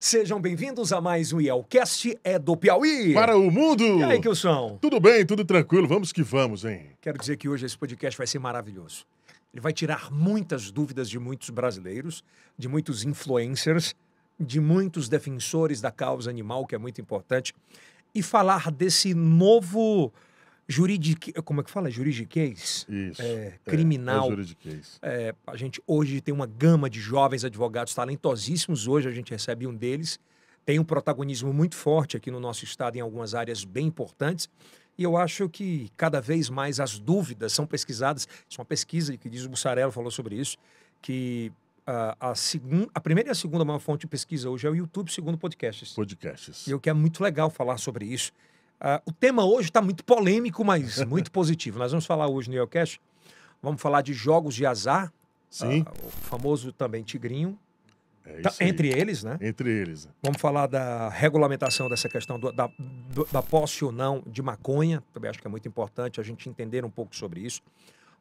Sejam bem-vindos a mais um IELCast é do Piauí. Para o mundo! E aí, Kilson? Tudo bem, tudo tranquilo, vamos que vamos, hein? Quero dizer que hoje esse podcast vai ser maravilhoso. Ele vai tirar muitas dúvidas de muitos brasileiros, de muitos influencers, de muitos defensores da causa animal, que é muito importante, e falar desse novo juridique, como é que fala? Juridiquês? Isso. É, é, é criminal. É, é, a gente hoje tem uma gama de jovens advogados talentosíssimos, hoje a gente recebe um deles. Tem um protagonismo muito forte aqui no nosso estado em algumas áreas bem importantes. E eu acho que cada vez mais as dúvidas são pesquisadas. Isso é uma pesquisa que diz o Bussarello falou sobre isso, que a, a primeira e a segunda maior fonte de pesquisa hoje é o YouTube, segundo podcasts. Podcasts. E o que é muito legal falar sobre isso Uh, o tema hoje está muito polêmico, mas muito positivo. Nós vamos falar hoje no Yelcast, vamos falar de jogos de azar. Sim. Uh, o famoso também Tigrinho. É tá, entre eles, né? Entre eles. Vamos falar da regulamentação dessa questão do, da, do, da posse ou não de maconha. Também acho que é muito importante a gente entender um pouco sobre isso.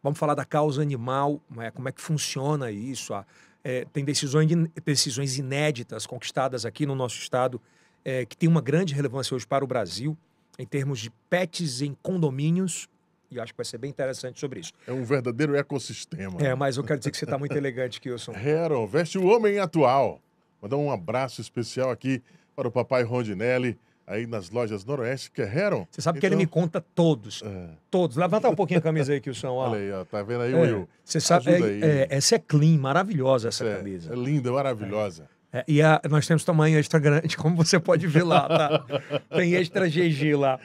Vamos falar da causa animal, né? como é que funciona isso. Ah, é, tem decisões, decisões inéditas conquistadas aqui no nosso estado é, que tem uma grande relevância hoje para o Brasil em termos de pets em condomínios. E acho que vai ser bem interessante sobre isso. É um verdadeiro ecossistema. É, né? mas eu quero dizer que você está muito elegante, Wilson. Hero, veste o homem atual. Mandar um abraço especial aqui para o papai Rondinelli, aí nas lojas Noroeste, que é Heron. Você sabe então... que ele então- me conta todos. É. Todos. Levanta um pouquinho a camisa aí, Wilson. Olha aí, ó, tá vendo aí, é. Will? Você sabe, é, é, essa é clean, maravilhosa essa, essa é, camisa. É, linda, maravilhosa. É, e a, nós temos tamanho extra grande, como você pode ver lá, tá? Tem extra GG lá.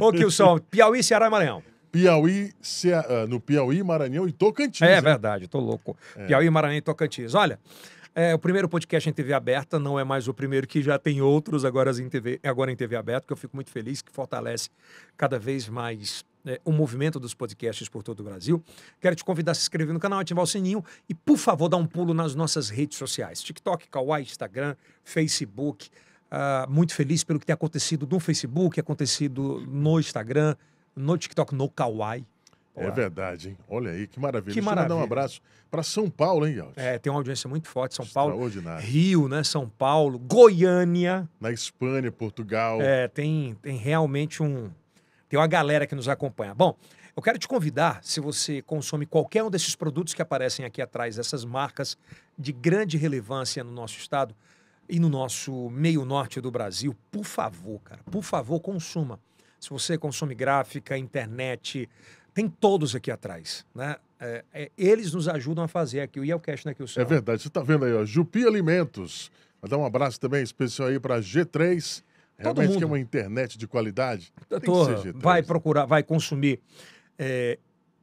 Ô, Kilson, Piauí, Ceará e Maranhão. Piauí, Cea... Ah, no Piauí, Maranhão e Tocantins. É né? verdade, tô louco. É. Piauí, Maranhão e Tocantins. Olha, é o primeiro podcast em TV aberta, não é mais o primeiro que já tem outros agora em TV, agora em TV aberta, que eu fico muito feliz, que fortalece cada vez mais é, o movimento dos podcasts por todo o Brasil. Quero te convidar a se inscrever no canal, ativar o sininho e, por favor, dar um pulo nas nossas redes sociais: TikTok, Kawaii, Instagram, Facebook. Uh, muito feliz pelo que tem acontecido no Facebook, acontecido no Instagram, no TikTok, no Kawaii. É verdade, hein? Olha aí, que maravilha. Que Deixa maravilha. mandar um abraço para São Paulo, hein, Alves? É, tem uma audiência muito forte, São Paulo. Rio, né? São Paulo, Goiânia. Na Espanha, Portugal. É, tem, tem realmente um, tem uma galera que nos acompanha. Bom, eu quero te convidar, se você consome qualquer um desses produtos que aparecem aqui atrás, essas marcas de grande relevância no nosso estado e no nosso meio norte do Brasil, por favor, cara, por favor, consuma. Se você consome gráfica, internet, tem todos aqui atrás, né? É, é, eles nos ajudam a fazer aqui o Yelcast na né, Kilson. É verdade, você está vendo aí, ó, Jupi Alimentos. dar um abraço também especial aí para G3, Todo Realmente mundo. que é uma internet de qualidade. Tô, vai né? procurar, vai consumir é,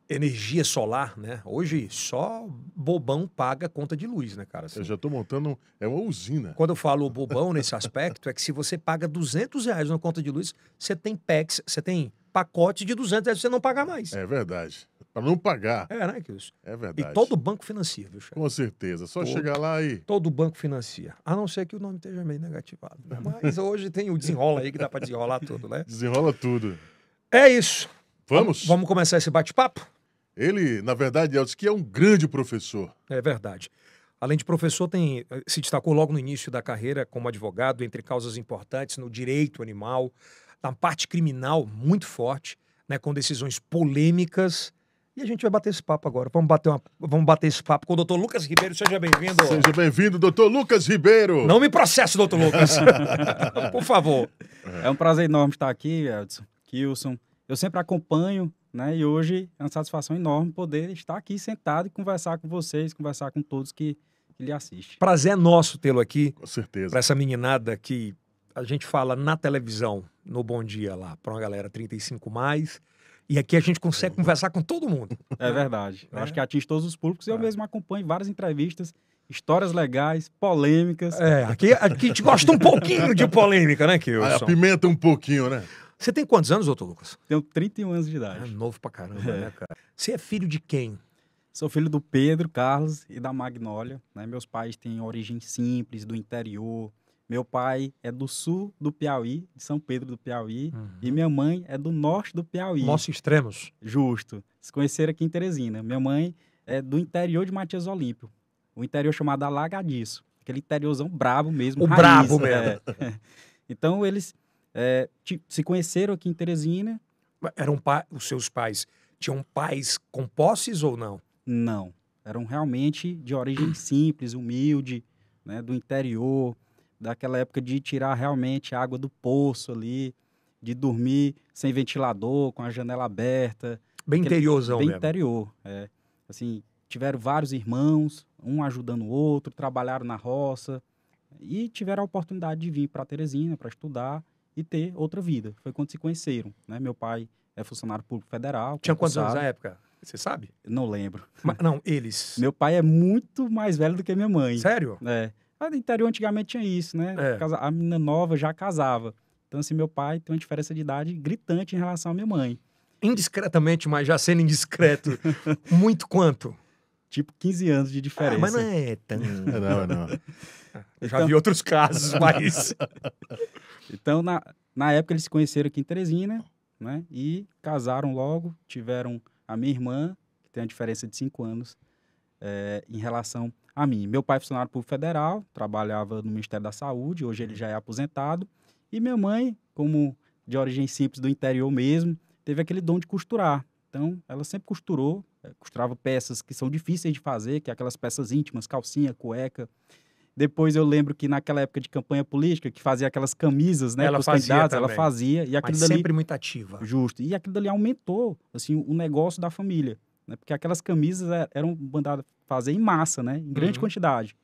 energia solar, né? Hoje só bobão paga conta de luz, né, cara? Assim, eu já estou montando, é uma usina. Quando eu falo bobão nesse aspecto, é que se você paga 200 reais na conta de luz, você tem PEX, você tem pacote de 200 reais, você não paga mais. É verdade. Para não pagar. É, né, Kilson? É verdade. E todo banco financia, viu, chefe? Com certeza. Só todo, chegar lá e. Todo banco financia. A não ser que o nome esteja meio negativado. Né? Uhum. Mas hoje tem o desenrola aí que dá para desenrolar tudo, né? Desenrola tudo. É isso. Vamos? Vamos, vamos começar esse bate-papo? Ele, na verdade, Elton, é que é um grande professor. É verdade. Além de professor, tem, eh, se destacou logo no início da carreira como advogado, entre causas importantes no direito animal, na parte criminal muito forte, né, com decisões polêmicas e a gente vai bater esse papo agora. Vamos bater, uma, vamos bater esse papo com o doutor Lucas Ribeiro. Seja bem-vindo. Seja bem-vindo, doutor Lucas Ribeiro. Não me processe, doutor Lucas. Por favor. É um prazer enorme estar aqui, Edson, Kilson. Eu sempre acompanho, né? E hoje é uma satisfação enorme poder estar aqui sentado e conversar com vocês, conversar com todos que, que lhe assistem. Prazer é nosso tê-lo aqui. Com certeza. Para essa meninada que a gente fala na televisão, no Bom Dia lá, para uma galera 35+, mais, e aqui a gente consegue conversar com todo mundo. É verdade. Eu acho que é. atinge todos os públicos. Eu é. mesmo acompanho várias entrevistas, histórias legais, polêmicas. É, aqui, aqui a gente gosta um pouquinho de polêmica, né, Kilson? A ah, é, pimenta um pouquinho, né? Você tem quantos anos, doutor Lucas? Tenho 31 anos de idade. É novo pra caramba, é. né, cara? Você é filho de quem? Sou filho do Pedro, Carlos e da Magnólia. Né? Meus pais têm origem simples, do interior, meu pai é do sul do Piauí, de São Pedro do Piauí, uhum. e minha mãe é do norte do Piauí. Nossos extremos. Justo. Se conheceram aqui em Teresina. Minha mãe é do interior de Matias Olímpio. O interior chamado Alagadiço. Aquele interiorzão brabo mesmo. O raiz, brabo é. mesmo. É. então, eles é, se conheceram aqui em Teresina. Eram os seus pais tinham pais com posses ou não? Não. Eram realmente de origem simples, humilde, né, do interior daquela época de tirar realmente a água do poço ali, de dormir sem ventilador, com a janela aberta. Bem interiorzão mesmo, bem interior, é. Assim, tiveram vários irmãos, um ajudando o outro, trabalharam na roça e tiveram a oportunidade de vir para Teresina para estudar e ter outra vida. Foi quando se conheceram, né? Meu pai é funcionário público federal. Tinha quantos anos na época? Você sabe? Não lembro. Mas, não, eles. Meu pai é muito mais velho do que minha mãe. Sério? É. A ah, do interior antigamente tinha isso, né? É. A menina nova já casava. Então, assim, meu pai tem uma diferença de idade gritante em relação à minha mãe. Indiscretamente, mas já sendo indiscreto, muito quanto? Tipo, 15 anos de diferença. Ah, mas não é tão... não, não. Eu já vi então- outros casos, mas... então, na, na época, eles se conheceram aqui em Teresina, né? E casaram logo, tiveram a minha irmã, que tem a diferença de 5 anos, é, em relação a mim. Meu pai é funcionário público federal, trabalhava no Ministério da Saúde, hoje ele já é aposentado. E minha mãe, como de origem simples do interior mesmo, teve aquele dom de costurar. Então, ela sempre costurou, eh, costurava peças que são difíceis de fazer, que é aquelas peças íntimas, calcinha, cueca. Depois eu lembro que naquela época de campanha política, que fazia aquelas camisas, né, ela os candidatos, ela fazia. E aquilo Mas dali, sempre muito ativa. Justo. E aquilo dali aumentou, assim, o negócio da família né? Porque aquelas camisas é, eram mandadas fazer em massa, né? Em grande uhum. quantidade.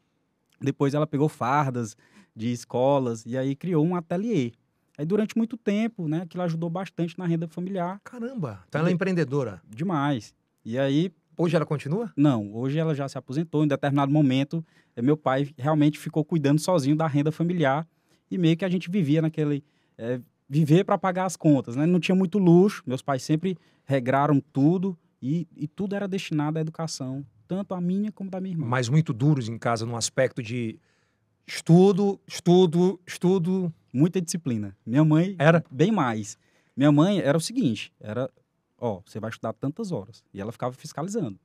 Depois ela pegou fardas de escolas e aí criou um ateliê. Aí durante muito tempo, né, aquilo ajudou bastante na renda familiar. Caramba, então ela é empreendedora. Demais. E aí... Hoje ela continua? Não, hoje ela já se aposentou. Em determinado momento, é, meu pai realmente ficou cuidando sozinho da renda familiar e meio que a gente vivia naquele... É, viver para pagar as contas, né? Não tinha muito luxo, meus pais sempre regraram tudo, e, e tudo era destinado à educação, tanto a minha como da minha irmã. Mas muito duros em casa, no aspecto de estudo, estudo, estudo. Muita disciplina. Minha mãe. Era? Bem mais. Minha mãe era o seguinte: era, ó, você vai estudar tantas horas. E ela ficava fiscalizando.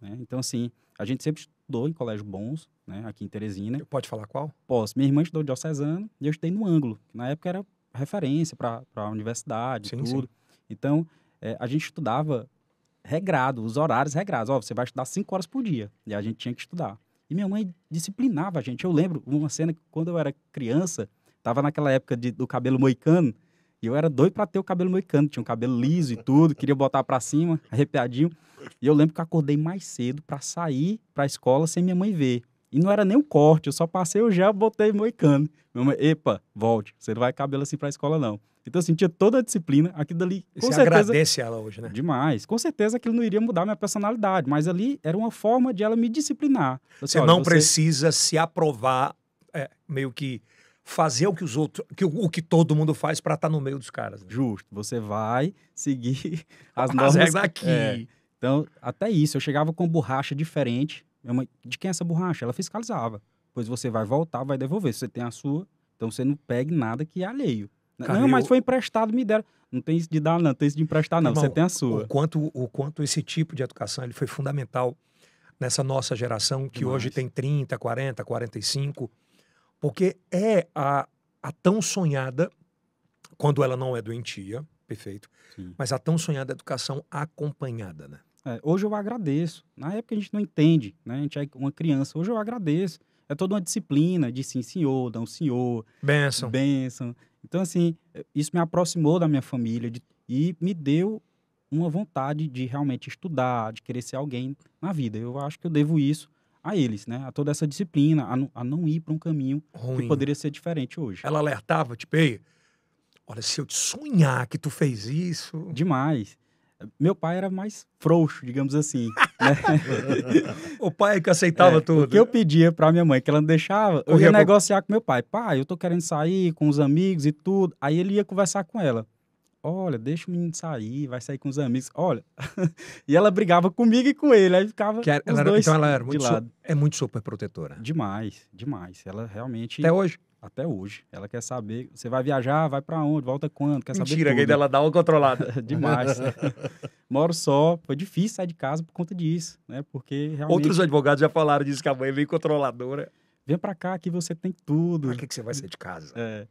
Né? Então, assim, a gente sempre estudou em colégios bons, né, aqui em Teresina. pode falar qual? Posso. Minha irmã estudou diocesano e eu estudei no Ângulo, que na época era referência para a universidade sim, tudo. Sim. Então, é, a gente estudava regrado, os horários regrados. Ó, você vai estudar cinco horas por dia. E a gente tinha que estudar. E minha mãe disciplinava a gente. Eu lembro uma cena que quando eu era criança, tava naquela época de, do cabelo moicano, e eu era doido para ter o cabelo moicano, tinha um cabelo liso e tudo, queria botar para cima, arrepiadinho. E eu lembro que eu acordei mais cedo para sair para a escola sem minha mãe ver. E não era nem um corte, eu só passei o gel, botei moicano. Minha mãe, epa, volte, você não vai cabelo assim para a escola não. Então, assim, tinha toda a disciplina. Aquilo dali. Com Você certeza, agradece ela hoje, né? Demais. Com certeza aquilo não iria mudar minha personalidade, mas ali era uma forma de ela me disciplinar. Assim, você não você... precisa se aprovar, é, meio que fazer o que os outros, que, o que todo mundo faz para estar tá no meio dos caras. Né? Justo. Você vai seguir as, normas. aqui. É. Então, até isso. Eu chegava com borracha diferente. Mãe, de quem é essa borracha? Ela fiscalizava. Pois você vai voltar, vai devolver. Você tem a sua, então você não pegue nada que é alheio. Cara, não, eu... mas foi emprestado, me deram. Não tem isso de dar, não, tem isso de emprestar, não. Irmão, você tem a sua. O quanto, o quanto esse tipo de educação ele foi fundamental nessa nossa geração, que Demais. hoje tem 30, 40, 45, porque é a, a tão sonhada, quando ela não é doentia, perfeito, Sim. mas a tão sonhada educação acompanhada, né? É, hoje eu agradeço. Na época a gente não entende, né? A gente é uma criança. Hoje eu agradeço. É toda uma disciplina de sim, senhor, não, senhor. Benção. Benção. Então, assim, eh, isso me aproximou da minha família de, e me deu uma vontade de realmente estudar, de querer ser alguém na vida. Eu acho que eu devo isso a eles, né? A toda essa disciplina, a, não, a não ir para um caminho Ruim. que poderia ser diferente hoje. Ela alertava, tipo, ei, olha, se eu te sonhar que tu fez isso... Demais. Meu pai era mais frouxo, digamos assim. Né? o pai que aceitava é, tudo. O que eu pedia pra minha mãe, que ela não deixava, eu ia negociar com meu pai. Pai, eu tô querendo sair com os amigos e tudo. Aí ele ia conversar com ela. Olha, deixa o menino sair, vai sair com os amigos. Olha. e ela brigava comigo e com ele, aí ficava. Que era, os ela dois então ela era muito, é muito super protetora. Demais, demais. Ela realmente. Até hoje? até hoje. Ela quer saber, você vai viajar, vai para onde, volta quando, quer Mentira, saber Mentira, que dela dá uma controlada. Demais. Moro só, foi difícil sair de casa por conta disso, né? Porque realmente... Outros advogados já falaram disso, que a mãe é bem controladora. Vem para cá que você tem tudo. Pra que, que você vai sair de casa? É,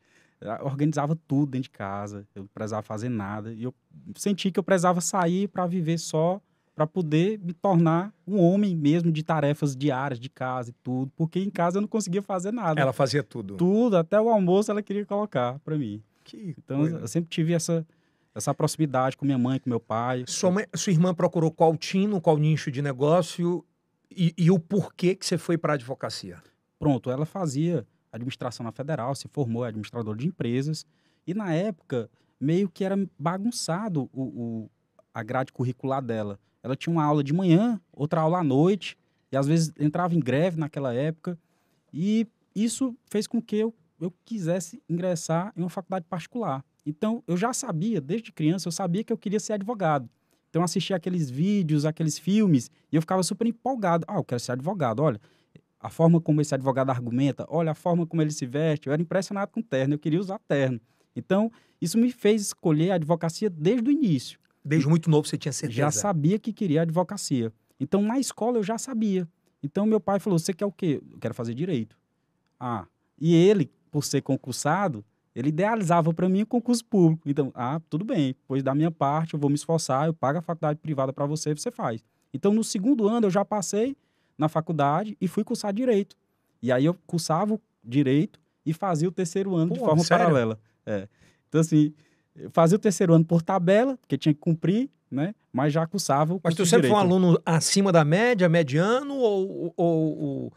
organizava tudo dentro de casa, eu não precisava fazer nada. E eu senti que eu precisava sair para viver só para poder me tornar um homem mesmo de tarefas diárias de casa e tudo, porque em casa eu não conseguia fazer nada. Ela fazia tudo. Tudo, até o almoço ela queria colocar para mim. Que então coisa. eu sempre tive essa essa proximidade com minha mãe, com meu pai. Sua mãe, sua irmã procurou qual tino, qual nicho de negócio e, e o porquê que você foi para advocacia? Pronto, ela fazia administração na federal, se formou administrador de empresas e na época meio que era bagunçado o, o a grade curricular dela. Ela tinha uma aula de manhã, outra aula à noite, e às vezes entrava em greve naquela época. E isso fez com que eu, eu quisesse ingressar em uma faculdade particular. Então, eu já sabia, desde criança, eu sabia que eu queria ser advogado. Então, eu assistia aqueles vídeos, aqueles filmes, e eu ficava super empolgado. Ah, eu quero ser advogado, olha. A forma como esse advogado argumenta, olha a forma como ele se veste. Eu era impressionado com terno, eu queria usar terno. Então, isso me fez escolher a advocacia desde o início. Desde muito novo você tinha certeza? Já sabia que queria advocacia. Então, na escola eu já sabia. Então, meu pai falou: Você quer o quê? Eu quero fazer direito. Ah, e ele, por ser concursado, ele idealizava para mim o concurso público. Então, ah, tudo bem, pois da minha parte eu vou me esforçar, eu pago a faculdade privada para você, você faz. Então, no segundo ano, eu já passei na faculdade e fui cursar direito. E aí eu cursava direito e fazia o terceiro ano Pô, de forma sério? paralela. É. Então, assim, fazia o terceiro ano por tabela, porque tinha que cumprir, né? Mas já cursava o Mas tu sempre foi um aluno acima da média, mediano ou, ou, ou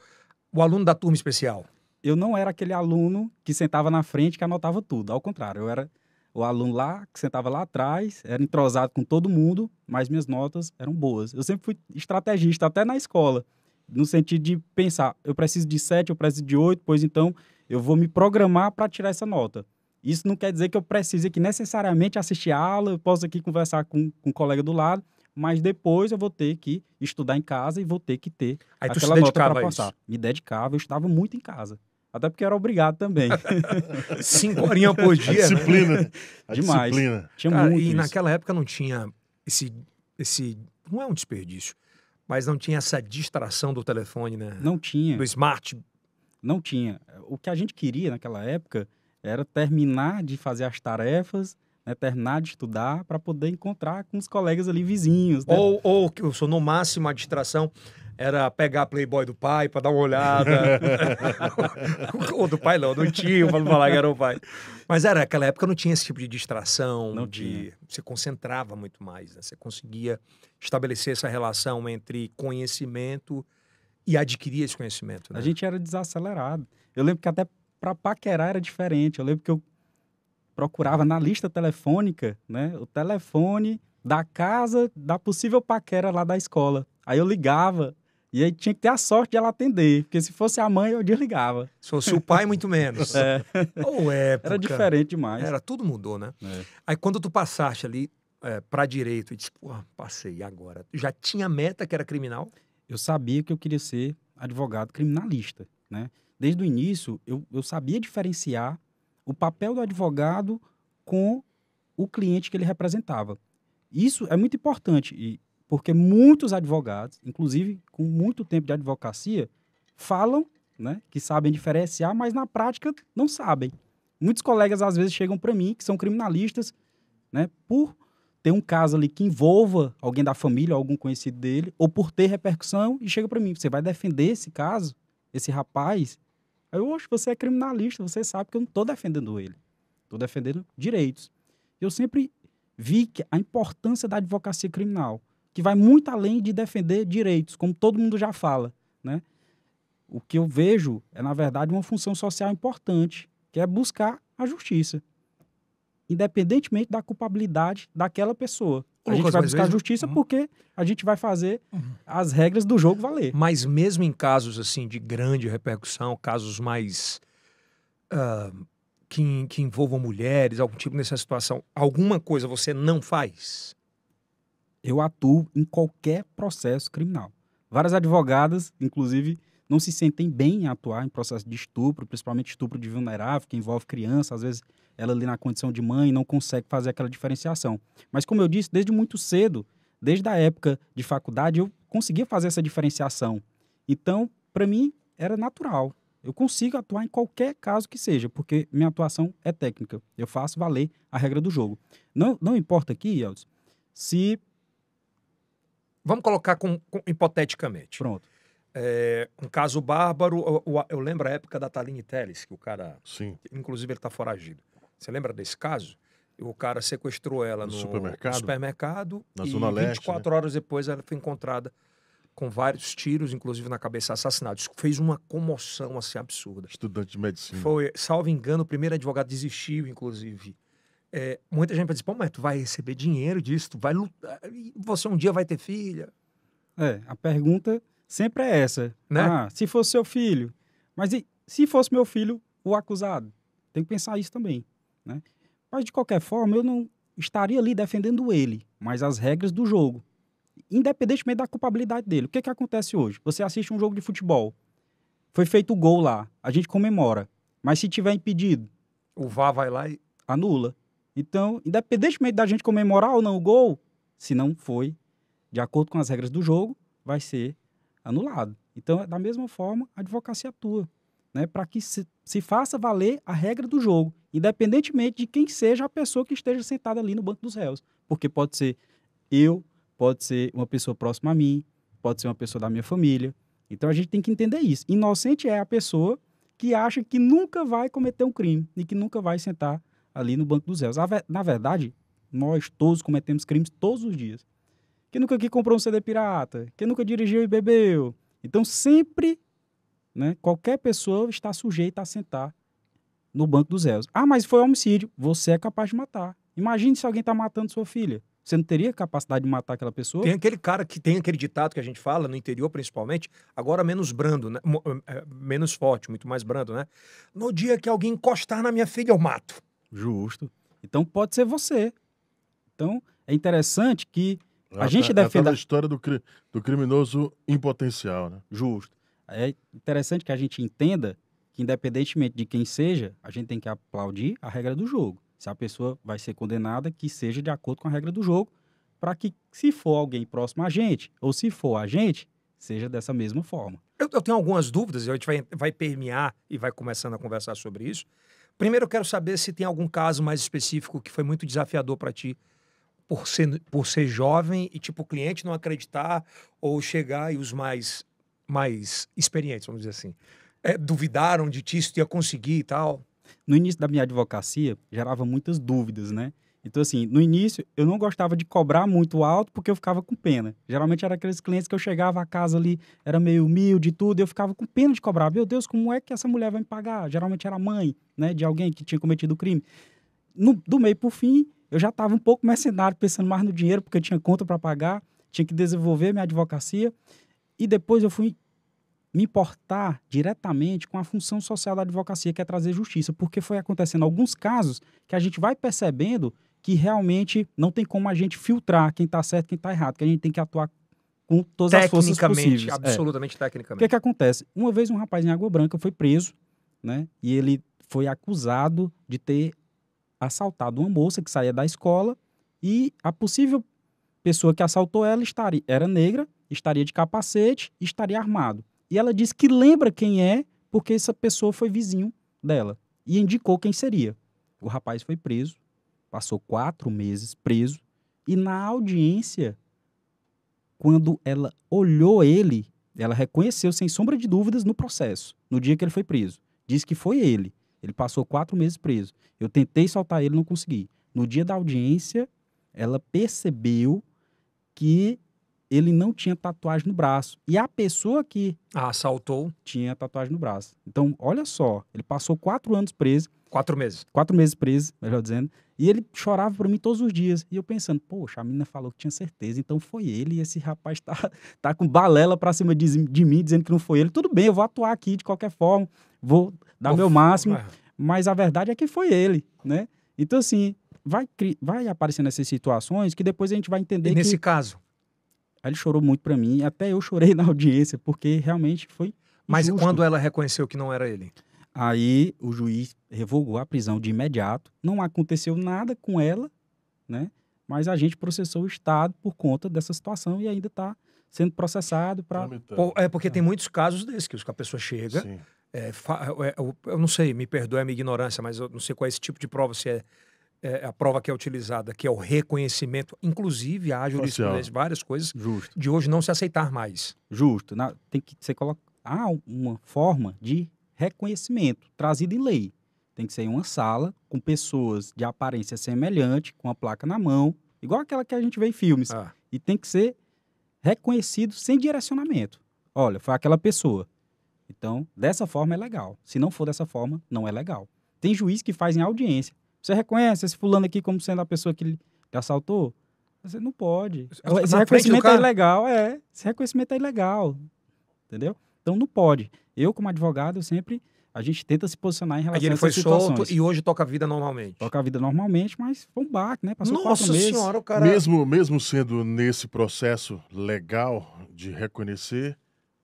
o aluno da turma especial? Eu não era aquele aluno que sentava na frente que anotava tudo. Ao contrário, eu era o aluno lá que sentava lá atrás, era entrosado com todo mundo, mas minhas notas eram boas. Eu sempre fui estrategista, até na escola, no sentido de pensar, eu preciso de sete, eu preciso de oito, pois então eu vou me programar para tirar essa nota. Isso não quer dizer que eu precise aqui necessariamente assistir a aula, eu posso aqui conversar com, com um colega do lado, mas depois eu vou ter que estudar em casa e vou ter que ter Aí aquela nota para passar. Isso. Me dedicava, eu estudava muito em casa. Até porque era obrigado também. Cinco horinhas por dia. A né? disciplina. Né? A Demais. Disciplina. Tinha Cara, muito. E isso. naquela época não tinha esse, esse. Não é um desperdício, mas não tinha essa distração do telefone, né? Não tinha. Do smart. Não tinha. O que a gente queria naquela época era terminar de fazer as tarefas, né, terminar de estudar para poder encontrar com os colegas ali vizinhos. Né? Ou, ou que eu sou no máximo a distração era pegar a Playboy do pai para dar uma olhada. ou do pai não, do tio, para não falar que era o pai. Mas era, aquela época não tinha esse tipo de distração, não de tinha. você concentrava muito mais, né? Você conseguia estabelecer essa relação entre conhecimento e adquirir esse conhecimento. Né? A gente era desacelerado. Eu lembro que até para paquerar era diferente. Eu lembro que eu procurava na lista telefônica, né, o telefone da casa da possível paquera lá da escola. Aí eu ligava e aí tinha que ter a sorte de ela atender, porque se fosse a mãe, eu desligava. Se fosse o pai, muito menos. é. Ou época. Era diferente demais. Era, tudo mudou, né? É. Aí quando tu passaste ali é, pra direito e disse, pô, passei, agora? Já tinha meta que era criminal? Eu sabia que eu queria ser advogado criminalista, né? desde o início, eu, eu sabia diferenciar o papel do advogado com o cliente que ele representava. Isso é muito importante, e, porque muitos advogados, inclusive com muito tempo de advocacia, falam né, que sabem diferenciar, mas na prática não sabem. Muitos colegas às vezes chegam para mim, que são criminalistas, né, por ter um caso ali que envolva alguém da família, algum conhecido dele, ou por ter repercussão, e chega para mim, você vai defender esse caso, esse rapaz, Aí, oxe, você é criminalista, você sabe que eu não estou defendendo ele. Estou defendendo direitos. Eu sempre vi que a importância da advocacia criminal, que vai muito além de defender direitos, como todo mundo já fala, né? O que eu vejo é, na verdade, uma função social importante, que é buscar a justiça, independentemente da culpabilidade daquela pessoa a gente vai buscar justiça uhum. porque a gente vai fazer uhum. as regras do jogo valer. Mas mesmo em casos assim de grande repercussão, casos mais uh, que, que envolvam mulheres, algum tipo nessa situação, alguma coisa você não faz? Eu atuo em qualquer processo criminal. Várias advogadas, inclusive, não se sentem bem em atuar em processo de estupro, principalmente estupro de vulnerável, que envolve criança, às vezes ela ali na condição de mãe não consegue fazer aquela diferenciação. Mas como eu disse, desde muito cedo, desde a época de faculdade, eu conseguia fazer essa diferenciação. Então, para mim, era natural. Eu consigo atuar em qualquer caso que seja, porque minha atuação é técnica. Eu faço valer a regra do jogo. Não, não importa aqui, Yeltsin, se. Vamos colocar com, com hipoteticamente. Pronto. É, um caso bárbaro. Eu, eu, eu, lembro a época da Taline Teles, que o cara. Sim. Inclusive, ele está foragido. Você lembra desse caso? O cara sequestrou ela no, no supermercado, supermercado na e Zona 24 Leste, 24 né? horas depois ela foi encontrada com vários tiros, inclusive na cabeça, assassinada. Isso fez uma comoção assim absurda. Estudante de medicina. Foi, salvo engano, o primeiro advogado desistiu, inclusive. É, muita gente vai dizer, pô, mas tu vai receber dinheiro disso, tu vai lutar, você um dia vai ter filha. É, a pergunta sempre é essa, né? Ah, se fosse seu filho, mas e, se fosse meu filho, o acusado? Tem que pensar isso também. Né? Mas, de qualquer forma, eu não estaria ali defendendo ele, mas as regras do jogo. Independentemente da culpabilidade dele. O que, que acontece hoje? Você assiste um jogo de futebol. Foi feito o gol lá. A gente comemora. Mas se tiver impedido. O VAR vai lá e. Anula. Então, independentemente da gente comemorar ou não o gol, se não foi de acordo com as regras do jogo, vai ser anulado. Então, é da mesma forma, a advocacia atua né, para que se, se, faça valer a regra do jogo, independentemente de quem seja a pessoa que esteja sentada ali no banco dos réus. Porque pode ser eu, pode ser uma pessoa próxima a mim, pode ser uma pessoa da minha família. Então a gente tem que entender isso. Inocente é a pessoa que acha que nunca vai cometer um crime e que nunca vai sentar ali no banco dos réus. Na verdade, nós todos cometemos crimes todos os dias. Quem nunca aqui comprou um CD pirata? Quem nunca dirigiu e bebeu? Então sempre né? Qualquer pessoa está sujeita a sentar no banco dos réus. Ah, mas foi homicídio. Você é capaz de matar. Imagine se alguém está matando sua filha. Você não teria capacidade de matar aquela pessoa? Tem aquele cara que tem aquele ditado que a gente fala, no interior principalmente, agora menos brando, né? Eh, eh, menos forte, muito mais brando, né? No dia que alguém encostar na minha filha, eu mato. Justo. Então pode ser você. Então é interessante que a, a gente tá, tá defenda. a história do, cri... do criminoso impotencial, né? Justo. É interessante que a gente entenda que, independentemente de quem seja, a gente tem que aplaudir a regra do jogo. Se a pessoa vai ser condenada, que seja de acordo com a regra do jogo, para que, se for alguém próximo a gente, ou se for a gente, seja dessa mesma forma. Eu, eu tenho algumas dúvidas, a gente vai, vai permear e vai começando a conversar sobre isso. Primeiro, eu quero saber se tem algum caso mais específico que foi muito desafiador para ti, por ser, por ser jovem e, tipo, o cliente não acreditar ou chegar e os mais mais experientes, vamos dizer assim, é, duvidaram de ti se tu ia conseguir e tal? No início da minha advocacia, gerava muitas dúvidas, né? Então, assim, no início, eu não gostava de cobrar muito alto porque eu ficava com pena. Geralmente, era aqueles clientes que eu chegava a casa ali, era meio humilde e tudo, e eu ficava com pena de cobrar. Meu Deus, como é que essa mulher vai me pagar? Geralmente era mãe, né, de alguém que tinha cometido o crime. No, do meio o fim, eu já estava um pouco mercenário, pensando mais no dinheiro, porque eu tinha conta para pagar, tinha que desenvolver minha advocacia. E depois eu fui me importar diretamente com a função social da advocacia, que é trazer justiça, porque foi acontecendo alguns casos que a gente vai percebendo que realmente não tem como a gente filtrar quem está certo, quem está errado, que a gente tem que atuar com todas as forças possíveis. É. Absolutamente é. tecnicamente. O que, é que acontece? Uma vez um rapaz em Água Branca foi preso, né? E ele foi acusado de ter assaltado uma moça que saía da escola e a possível pessoa que assaltou ela estaria, era negra estaria de capacete, estaria armado. E ela disse que lembra quem é porque essa pessoa foi vizinho dela e indicou quem seria. O rapaz foi preso, passou quatro meses preso e na audiência, quando ela olhou ele, ela reconheceu sem sombra de dúvidas no processo, no dia que ele foi preso. disse que foi ele. Ele passou quatro meses preso. Eu tentei soltar ele, não consegui. No dia da audiência, ela percebeu que ele não tinha tatuagem no braço. E a pessoa que a ah, assaltou tinha tatuagem no braço. Então, olha só, ele passou quatro anos preso. Quatro meses. Quatro meses preso, melhor dizendo. E ele chorava para mim todos os dias. E eu pensando, poxa, a menina falou que tinha certeza, então foi ele. E esse rapaz tá, tá com balela para cima de, de, mim, dizendo que não foi ele. Tudo bem, eu vou atuar aqui de qualquer forma, vou dar Uf, meu máximo. Mas a verdade é que foi ele, né? Então, assim, vai, vai aparecendo essas situações que depois a gente vai entender. E nesse caso? Aí ele chorou muito para mim, até eu chorei na audiência, porque realmente foi. Mas injusto. quando ela reconheceu que não era ele? Aí o juiz revogou a prisão de imediato, não aconteceu nada com ela, né? Mas a gente processou o Estado por conta dessa situação e ainda está sendo processado para. É porque é. tem muitos casos desses que a pessoa chega. Sim. É, é, é eu não sei, me perdoe a minha ignorância, mas eu não sei qual é esse tipo de prova, se é é, é, a prova que é utilizada, que é o reconhecimento, inclusive há jurisprudência, várias coisas, Justo. de hoje não se aceitar mais. Justo. Na, tem que ser coloca... Há uma forma de reconhecimento trazida em lei. Tem que ser em uma sala com pessoas de aparência semelhante, com a placa na mão, igual aquela que a gente vê em filmes. Ah. E tem que ser reconhecido sem direcionamento. Olha, foi aquela pessoa. Então, dessa forma é legal. Se não for dessa forma, não é legal. Tem juiz que faz em audiência. Você reconhece esse fulano aqui como sendo a pessoa que lhe assaltou? Você não pode. Na esse reconhecimento é ilegal, é. Esse reconhecimento é ilegal. Entendeu? Então não pode. Eu, como advogado, sempre. A gente tenta se posicionar em relação situações. ele foi solto e hoje toca a vida normalmente. Toca a vida normalmente, mas foi um baque, né? Passou Nossa quatro senhora, o cara. Mesmo, mesmo sendo nesse processo legal de reconhecer,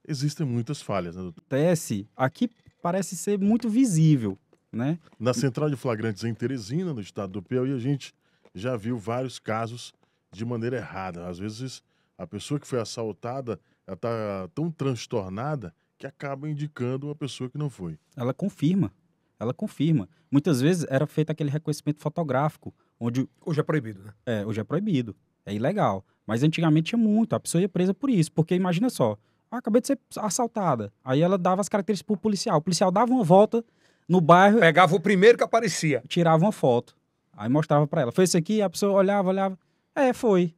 existem muitas falhas, né, doutor? Acontece. Aqui parece ser muito visível né? Na Central de Flagrantes em Teresina, no estado do Piauí, a gente já viu vários casos de maneira errada. Às vezes, a pessoa que foi assaltada, ela está tão transtornada que acaba indicando uma pessoa que não foi. Ela confirma, ela confirma. Muitas vezes era feito aquele reconhecimento fotográfico, onde... Hoje é proibido, né? É, hoje é proibido, é ilegal. Mas antigamente tinha muito, a pessoa ia presa por isso, porque imagina só, ah, acabei de ser assaltada. Aí ela dava as características para o policial, o policial dava uma volta no bairro. Pegava o primeiro que aparecia. Tirava uma foto. Aí mostrava para ela. Foi isso aqui? A pessoa olhava, olhava. É, foi.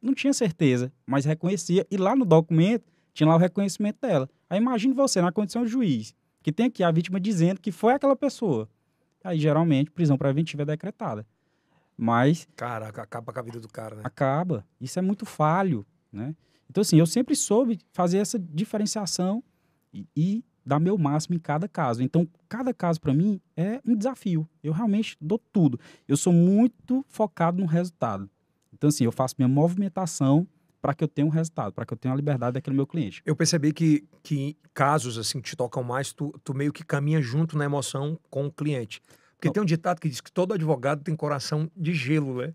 Não tinha certeza, mas reconhecia. E lá no documento tinha lá o reconhecimento dela. Aí imagine você na condição de juiz, que tem aqui a vítima dizendo que foi aquela pessoa. Aí geralmente prisão preventiva é decretada. Mas. Cara, acaba com a vida do cara, né? Acaba. Isso é muito falho, né? Então, assim, eu sempre soube fazer essa diferenciação e, e dar meu máximo em cada caso. Então, cada caso para mim é um desafio. Eu realmente dou tudo. Eu sou muito focado no resultado. Então, assim, eu faço minha movimentação para que eu tenha um resultado, para que eu tenha a liberdade daquele meu cliente. Eu percebi que, que casos assim que te tocam mais, tu, tu meio que caminha junto na emoção com o cliente. Porque não. tem um ditado que diz que todo advogado tem coração de gelo, né?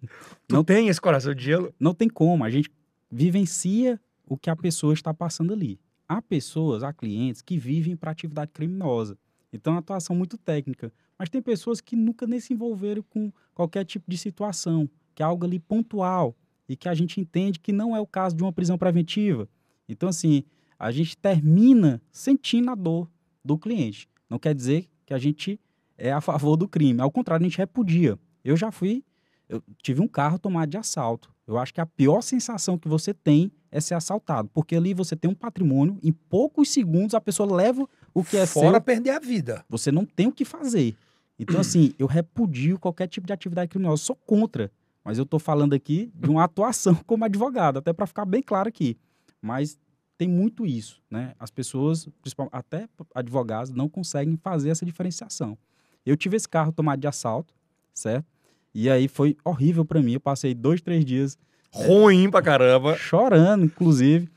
Tu não tem esse coração de gelo? Não tem como. A gente vivencia o que a pessoa está passando ali há pessoas, há clientes que vivem para atividade criminosa. Então, é uma atuação muito técnica. Mas tem pessoas que nunca nem se envolveram com qualquer tipo de situação, que é algo ali pontual e que a gente entende que não é o caso de uma prisão preventiva. Então, assim, a gente termina sentindo a dor do cliente. Não quer dizer que a gente é a favor do crime. Ao contrário, a gente repudia. Eu já fui eu tive um carro tomado de assalto. Eu acho que a pior sensação que você tem é ser assaltado, porque ali você tem um patrimônio, em poucos segundos a pessoa leva o que é Fora seu. perder a vida. Você não tem o que fazer. Então, assim, eu repudio qualquer tipo de atividade criminal. Eu sou contra. Mas eu estou falando aqui de uma atuação como advogado, até para ficar bem claro aqui. Mas tem muito isso, né? As pessoas, até advogados, não conseguem fazer essa diferenciação. Eu tive esse carro tomado de assalto, certo? E aí foi horrível para mim. Eu passei dois, três dias. É, Ruim é, pra caramba. Chorando, inclusive.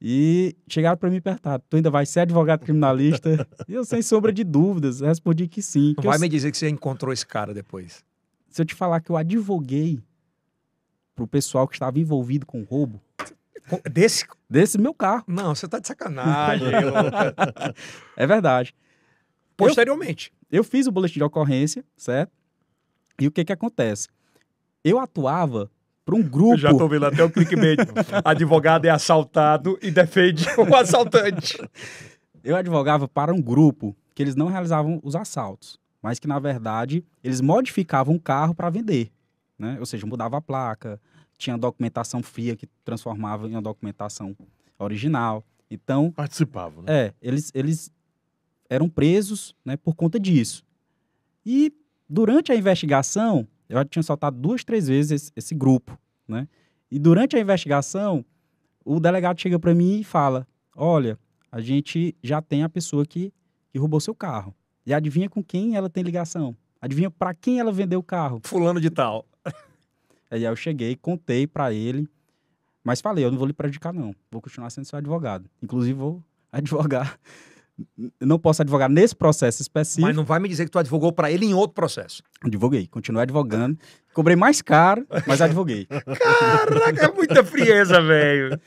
E chegaram para me apertar. tu ainda vai ser advogado criminalista? e eu, sem sombra de dúvidas, respondi que sim. Que vai eu... me dizer que você encontrou esse cara depois. Se eu te falar que eu advoguei pro pessoal que estava envolvido com o roubo. Desse? Desse meu carro. Não, você tá de sacanagem. eu... é verdade. Posteriormente. Eu, eu fiz o boletim de ocorrência, certo? E o que que acontece? Eu atuava para um grupo. Eu já estou vendo até o clickbait. Advogado é assaltado e defende o assaltante. Eu advogava para um grupo que eles não realizavam os assaltos, mas que na verdade eles modificavam o carro para vender, né? Ou seja, mudava a placa, tinha documentação fria que transformava em uma documentação original. Então participavam. Né? É, eles eles eram presos, né, por conta disso. E Durante a investigação, eu já tinha soltado duas, três vezes esse, esse grupo, né? E durante a investigação, o delegado chega para mim e fala: Olha, a gente já tem a pessoa que, que roubou seu carro. E adivinha com quem ela tem ligação? Adivinha para quem ela vendeu o carro? Fulano de tal. Aí eu cheguei, contei para ele, mas falei: Eu não vou lhe prejudicar, não. Vou continuar sendo seu advogado. Inclusive, vou advogar não posso advogar nesse processo específico. Mas não vai me dizer que tu advogou para ele em outro processo. Advoguei, continuei advogando. Cobrei mais caro, mas advoguei. Caraca, é muita frieza, velho.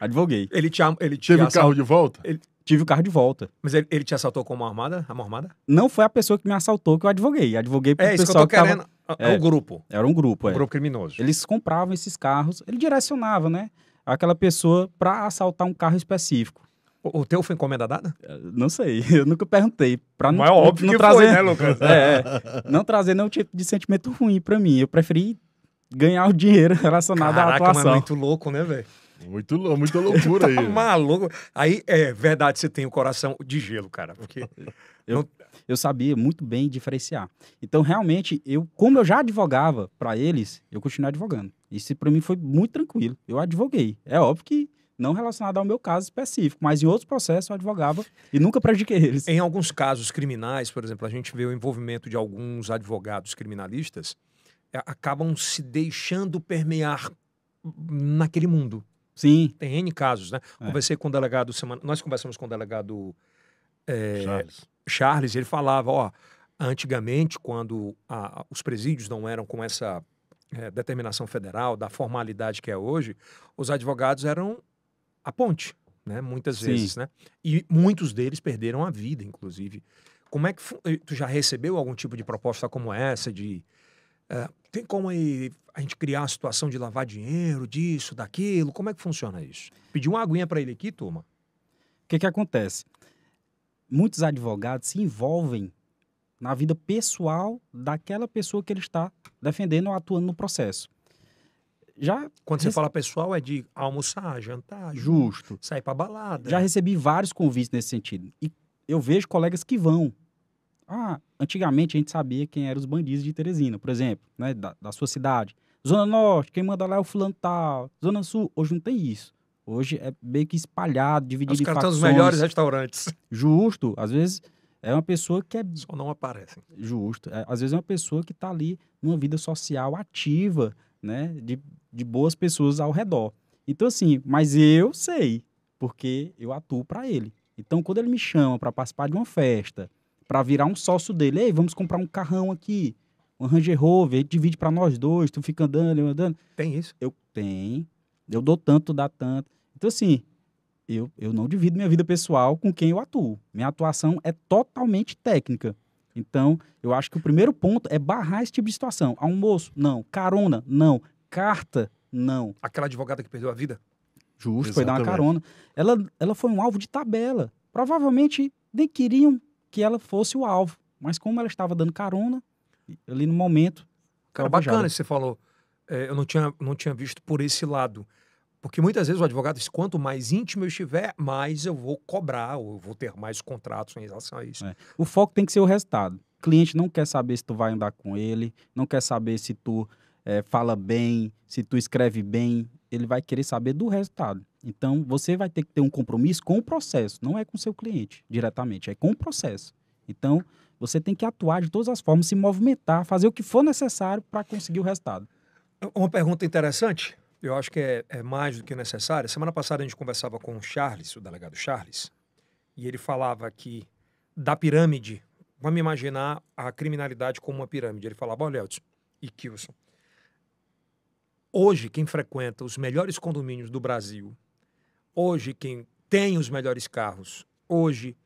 Advoguei. Ele te, ele te Teve assalt... o carro de volta? Ele... Tive o carro de volta. Mas ele, ele te assaltou com uma armada? A armada? Não foi a pessoa que me assaltou que eu advoguei. Advoguei pro é, isso que eu tô que querendo. Tava... É, o é. grupo. Era um grupo, é. Um grupo criminoso. Eles compravam esses carros, ele direcionava, né? Aquela pessoa para assaltar um carro específico. O teu foi encomenda dada? É, não sei, eu nunca perguntei. Pra é não, óbvio não que trazer, foi, né, Lucas? É, é, não trazer nenhum tipo de sentimento ruim pra mim. Eu preferi ganhar o dinheiro relacionado Caraca, à atuação. Caraca, muito louco, né, velho? Muito louco, muita loucura tá aí. maluco. Aí, é verdade, você tem o coração de gelo, cara. Porque... eu, eu sabia muito bem diferenciar. Então, realmente, eu, como eu já advogava para eles, eu continuei advogando. Isso para mim foi muito tranquilo. Eu advoguei. É óbvio que não relacionado ao meu caso específico, mas em outros processos eu advogava e nunca prejudiquei eles. Em alguns casos criminais, por exemplo, a gente vê o envolvimento de alguns advogados criminalistas é, acabam se deixando permear naquele mundo. Sim. Tem N casos, né? É. Conversei com o delegado semana, nós conversamos com o delegado é, Charles. Charles, ele falava, ó, antigamente quando a, os presídios não eram com essa é, determinação federal, da formalidade que é hoje, os advogados eram a ponte, né? Muitas Sim. vezes, né? E muitos deles perderam a vida, inclusive. Como é que eh, tu já recebeu algum tipo de proposta como essa de uh, tem como aí a gente criar a situação de lavar dinheiro, disso, daquilo? Como é que funciona isso? Pediu uma aguinha para ele aqui, turma? O que que acontece? Muitos advogados se envolvem na vida pessoal daquela pessoa que ele está defendendo ou atuando no processo já. Quando rece... você fala pessoal, é de almoçar, jantar, justo. Sair para balada. Já recebi vários convites nesse sentido. E eu vejo colegas que vão. Ah, antigamente a gente sabia quem eram os bandidos de Teresina, por exemplo, né, da, da sua cidade. Zona Norte, quem manda lá é o fulano tal. Zona Sul, hoje não tem isso. Hoje é meio que espalhado, dividido Os em caras são os melhores restaurantes. Justo. Às vezes é uma pessoa que é... Só não aparece. Justo. É, às vezes é uma pessoa que está ali numa vida social ativa, né? De, de boas pessoas ao redor. Então, assim, mas eu sei, porque eu atuo para ele. Então, quando ele me chama para participar de uma festa, para virar um sócio dele, ei, vamos comprar um carrão aqui, um Range Rover, ele divide para nós dois, tu fica andando, eu andando. Tem isso? Eu tenho. Eu dou tanto, dá tanto. Então, assim, eu, eu não divido minha vida pessoal com quem eu atuo. Minha atuação é totalmente técnica. Então, eu acho que o primeiro ponto é barrar esse tipo de situação. Almoço, não. Carona, não. Carta, não. Aquela advogada que perdeu a vida? Justo, Exatamente. foi dar uma carona. Ela, ela foi um alvo de tabela. Provavelmente nem queriam que ela fosse o alvo. Mas como ela estava dando carona, ali no momento. Cara, bacana isso que você falou. É, eu não tinha, não tinha visto por esse lado. Porque muitas vezes o advogado diz: quanto mais íntimo eu estiver, mais eu vou cobrar, ou eu vou ter mais contratos em relação a isso. É. O foco tem que ser o resultado. O cliente não quer saber se tu vai andar com ele, não quer saber se tu é, fala bem, se tu escreve bem. Ele vai querer saber do resultado. Então, você vai ter que ter um compromisso com o processo, não é com o seu cliente diretamente, é com o processo. Então, você tem que atuar de todas as formas, se movimentar, fazer o que for necessário para conseguir o resultado. Uma pergunta interessante eu acho que é, é mais do que necessária. Semana passada a gente conversava com o Charles, o delegado Charles, e ele falava que da pirâmide, vamos imaginar a criminalidade como uma pirâmide. Ele falava, olha, Elton e Kilson, hoje quem frequenta os melhores condomínios do Brasil, hoje quem tem os melhores carros, hoje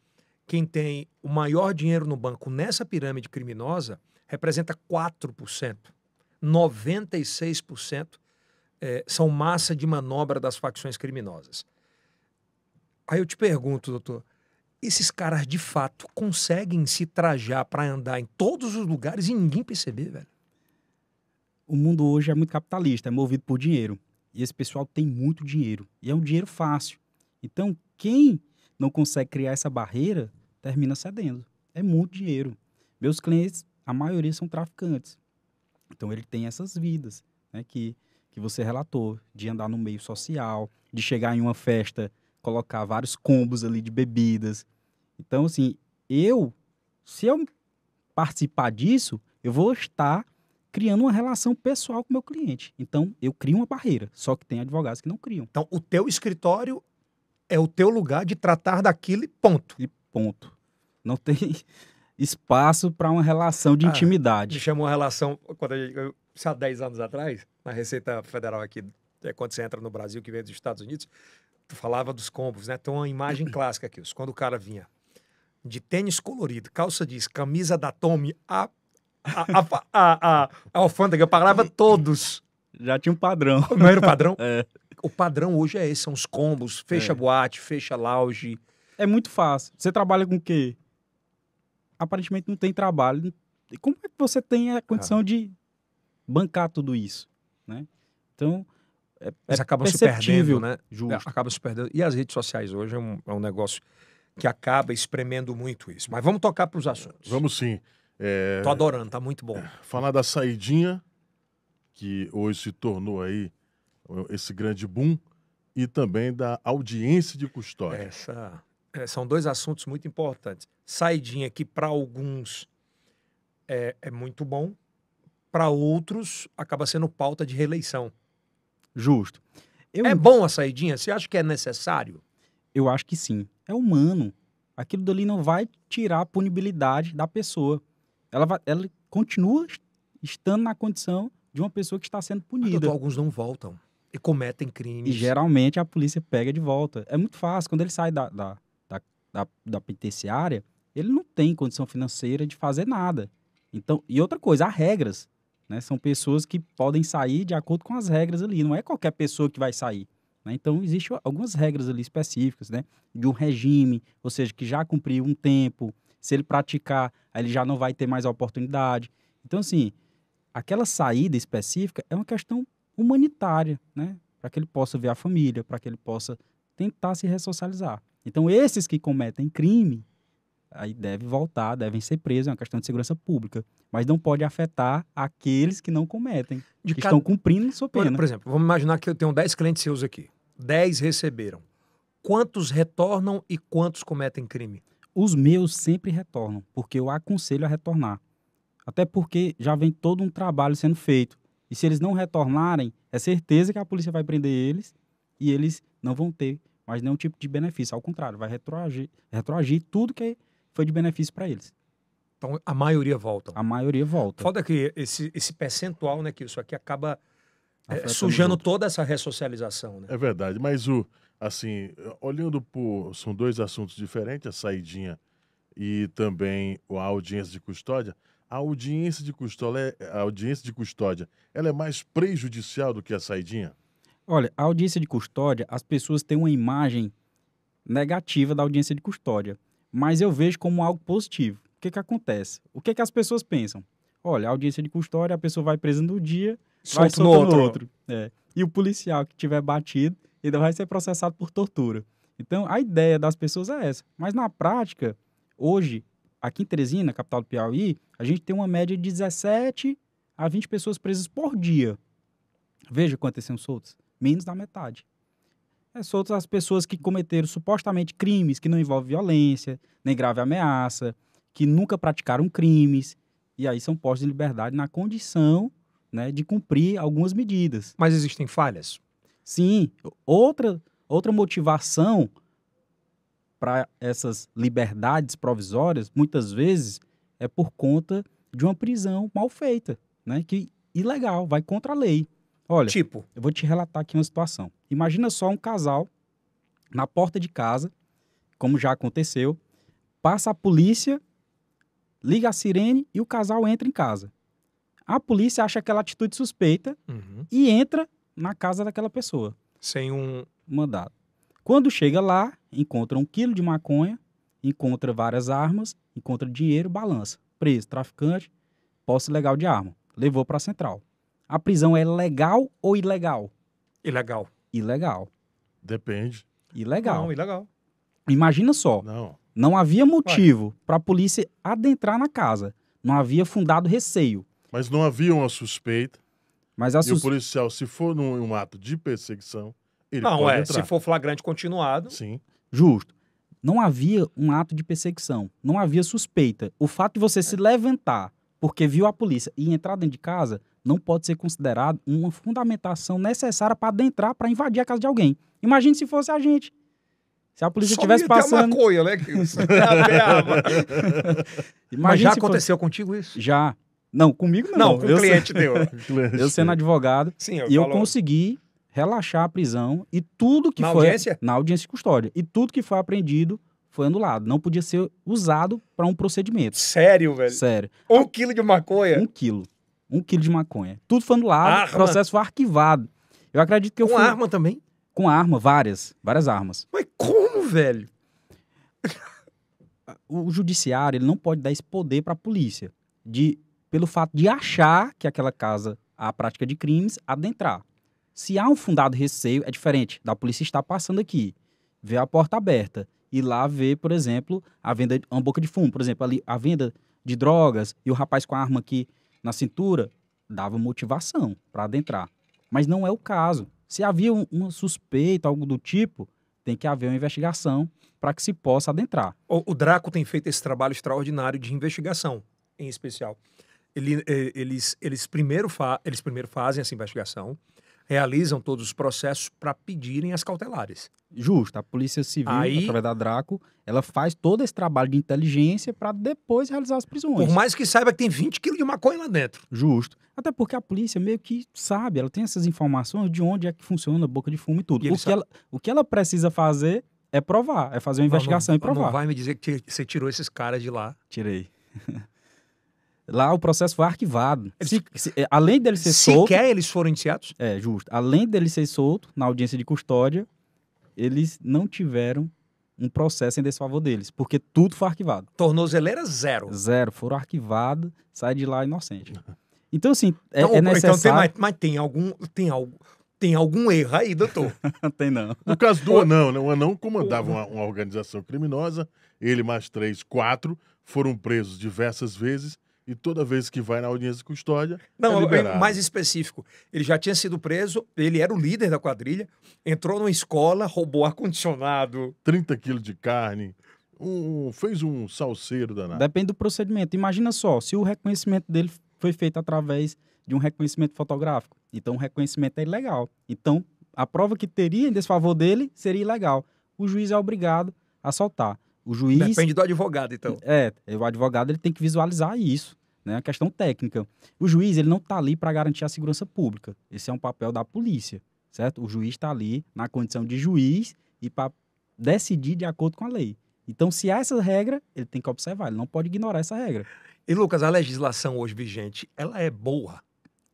quem tem o maior dinheiro no banco nessa pirâmide criminosa representa 4%. 96% é, são massa de manobra das facções criminosas. Aí eu te pergunto, doutor, esses caras de fato conseguem se trajar para andar em todos os lugares e ninguém perceber, velho? O mundo hoje é muito capitalista, é movido por dinheiro. E esse pessoal tem muito dinheiro. E é um dinheiro fácil. Então, quem não consegue criar essa barreira termina cedendo. É muito dinheiro. Meus clientes, a maioria são traficantes. Então, ele tem essas vidas né, que que você relatou, de andar no meio social, de chegar em uma festa, colocar vários combos ali de bebidas. Então, assim, eu, se eu participar disso, eu vou estar criando uma relação pessoal com o meu cliente. Então, eu crio uma barreira, só que tem advogados que não criam. Então, o teu escritório é o teu lugar de tratar daquilo e ponto. E ponto. Não tem espaço para uma relação de ah, intimidade. Me chamou uma relação, quando eu, eu, há 10 anos atrás, a Receita Federal aqui, é quando você entra no Brasil, que vem dos Estados Unidos, tu falava dos combos, né? Tem uma imagem clássica aqui, quando o cara vinha de tênis colorido, calça jeans, camisa da Tommy, a, a, a, a, a alfândega parava todos. Já tinha um padrão. Não era o padrão? É. O padrão hoje é esse, são os combos, fecha é. boate, fecha lounge. É muito fácil. Você trabalha com o quê? Aparentemente não tem trabalho. Como é que você tem a condição ah. de bancar tudo isso? né? Então, é, é acaba se perdendo, né? Justo. É, acaba se perdendo. E as redes sociais hoje é um, é um negócio que acaba espremendo muito isso. Mas vamos tocar para os assuntos. Vamos sim. É... Tô adorando, tá muito bom. É, falar da saidinha, que hoje se tornou aí é, esse grande boom, e também da audiência de custódia. Essa... É, são dois assuntos muito importantes. Saidinha, que para alguns é, é muito bom, para outros acaba sendo pauta de reeleição. Justo. Eu... É bom a saidinha? Você acha que é necessário? Eu acho que sim. É humano. Aquilo dali não vai tirar a punibilidade da pessoa. Ela, vai, ela continua estando na condição de uma pessoa que está sendo punida. Mas, doutor, alguns não voltam e cometem crimes. E geralmente a polícia pega de volta. É muito fácil. Quando ele sai da, da, da, da, da penitenciária, ele não tem condição financeira de fazer nada. Então, e outra coisa, há regras. Né? São pessoas que podem sair de acordo com as regras ali, não é qualquer pessoa que vai sair. Né? Então, existem algumas regras ali específicas, né? De um regime, ou seja, que já cumpriu um tempo, se ele praticar, ele já não vai ter mais a oportunidade. Então, assim, aquela saída específica é uma questão humanitária, né? Para que ele possa ver a família, para que ele possa tentar se ressocializar. Então, esses que cometem crime, aí deve voltar, devem ser presos, é uma questão de segurança pública. Mas não pode afetar aqueles que não cometem, de que cada... estão cumprindo sua pena. Por, por exemplo, vamos imaginar que eu tenho 10 clientes seus aqui. 10 receberam. Quantos retornam e quantos cometem crime? Os meus sempre retornam, porque eu aconselho a retornar. Até porque já vem todo um trabalho sendo feito. E se eles não retornarem, é certeza que a polícia vai prender eles e eles não vão ter mais nenhum tipo de benefício. Ao contrário, vai retroagir, retroagir tudo que foi de benefício para eles. Então a maioria volta. A maioria volta. Foda que esse, esse percentual, né, que isso aqui acaba é, sujando toda essa ressocialização, né? É verdade, mas o assim, olhando por são dois assuntos diferentes, a saidinha e também a audiência de custódia. A audiência de custódia, é, a audiência de custódia, ela é mais prejudicial do que a saidinha? Olha, a audiência de custódia, as pessoas têm uma imagem negativa da audiência de custódia mas eu vejo como algo positivo. O que, que acontece? O que, que as pessoas pensam? Olha, audiência de custódia, a pessoa vai presa no dia, solta vai solta no outro. outro. É. E o policial que tiver batido ainda vai ser processado por tortura. Então, a ideia das pessoas é essa. Mas na prática, hoje, aqui em Teresina, capital do Piauí, a gente tem uma média de 17 a 20 pessoas presas por dia. Veja quantas são soltas. Menos da metade. É, são as pessoas que cometeram supostamente crimes que não envolvem violência, nem grave ameaça, que nunca praticaram crimes, e aí são postos em liberdade na condição né, de cumprir algumas medidas. Mas existem falhas? Sim. Outra, outra motivação para essas liberdades provisórias, muitas vezes, é por conta de uma prisão mal feita, né, que ilegal, vai contra a lei. Olha, tipo, eu vou te relatar aqui uma situação. Imagina só um casal na porta de casa, como já aconteceu, passa a polícia, liga a sirene e o casal entra em casa. A polícia acha aquela atitude suspeita uhum. e entra na casa daquela pessoa. Sem um mandado. Quando chega lá, encontra um quilo de maconha, encontra várias armas, encontra dinheiro, balança. Preso, traficante, posse legal de arma. Levou para a central. A prisão é legal ou ilegal? Ilegal. Ilegal. Depende. Ilegal. Não, ilegal. Imagina só. Não. Não havia motivo para a polícia adentrar na casa. Não havia fundado receio. Mas não havia uma suspeita. Mas a sus... E o policial, se for num um ato de perseguição, ele não, pode é, entrar. se for flagrante continuado. Sim. Justo. Não havia um ato de perseguição. Não havia suspeita. O fato de você é. se levantar porque viu a polícia e entrar dentro de casa não pode ser considerado uma fundamentação necessária para adentrar, para invadir a casa de alguém. Imagine se fosse a gente. Se a polícia tivesse passando. Maconha, né, tá Mas já aconteceu fosse... contigo isso? Já. Não, comigo não. Não, com o cliente sendo... deu. eu sendo advogado, Sim, eu e falou. eu consegui relaxar a prisão e tudo que na foi. Audiência? Na audiência de custódia. E tudo que foi apreendido foi anulado. Não podia ser usado para um procedimento. Sério, velho? Sério. Um quilo de maconha? Um quilo. Um quilo de maconha. Tudo foi anulado, arma. o processo foi arquivado. Eu acredito que eu Com fui... arma também? Com arma, várias. Várias armas. Mas como, velho? o judiciário ele não pode dar esse poder para a polícia de pelo fato de achar que aquela casa a prática de crimes adentrar. Se há um fundado receio, é diferente da polícia estar passando aqui, ver a porta aberta e lá ver, por exemplo, a venda, uma boca de fumo, por exemplo, ali a venda de drogas e o rapaz com a arma aqui na cintura dava motivação para adentrar. Mas não é o caso. Se havia um, um suspeito, algo do tipo, tem que haver uma investigação para que se possa adentrar. O, o, Draco tem feito esse trabalho extraordinário de investigação, em especial. Ele, eh, eles, eles, primeiro fa eles primeiro fazem essa investigação, realizam todos os processos para pedirem as cautelares. Justo, a Polícia Civil, Aí, através da Draco, ela faz todo esse trabalho de inteligência para depois realizar as prisões. Por mais que saiba que tem 20 quilos de maconha lá dentro. Justo. Até porque a polícia meio que sabe, ela tem essas informações de onde é que funciona a boca de fumo e tudo. E o, que ela, o que ela precisa fazer é provar, é fazer uma não, investigação não, e provar. Não vai me dizer que você tirou esses caras de lá. Tirei. Lá o processo foi arquivado. Eles... Se, se, é, além dele ser Sequer solto. Sequer eles foram iniciados? É, justo. Além dele ser solto, na audiência de custódia, eles não tiveram um processo em desfavor deles, porque tudo foi arquivado. Tornozeleira zero. Zero. Foram arquivados, sai de lá inocente. Então, assim, é, então, é necessário. Então tem, mas, mas tem algum. Tem algo. Tem algum erro aí, doutor? tem não. No caso do Anão, né? O Anão comandava uma, uma organização criminosa, ele mais três, quatro, foram presos diversas vezes e toda vez que vai na audiência de custódia. Não, é mais específico. Ele já tinha sido preso, ele era o líder da quadrilha, entrou numa escola, roubou ar-condicionado. 30 quilos de carne. Um, fez um salseiro danado. Depende do procedimento. Imagina só, se o reconhecimento dele foi feito através de um reconhecimento fotográfico. Então, o reconhecimento é ilegal. Então, a prova que teria em desfavor dele seria ilegal. O juiz é obrigado a soltar o juiz. Depende do advogado, então. É, é, o advogado ele tem que visualizar isso, né? A questão técnica. O juiz ele não está ali para garantir a segurança pública. Esse é um papel da polícia, certo? O juiz está ali na condição de juiz e para decidir de acordo com a lei. Então, se há essa regra, ele tem que observar, ele não pode ignorar essa regra. E Lucas, a legislação hoje vigente, ela é boa?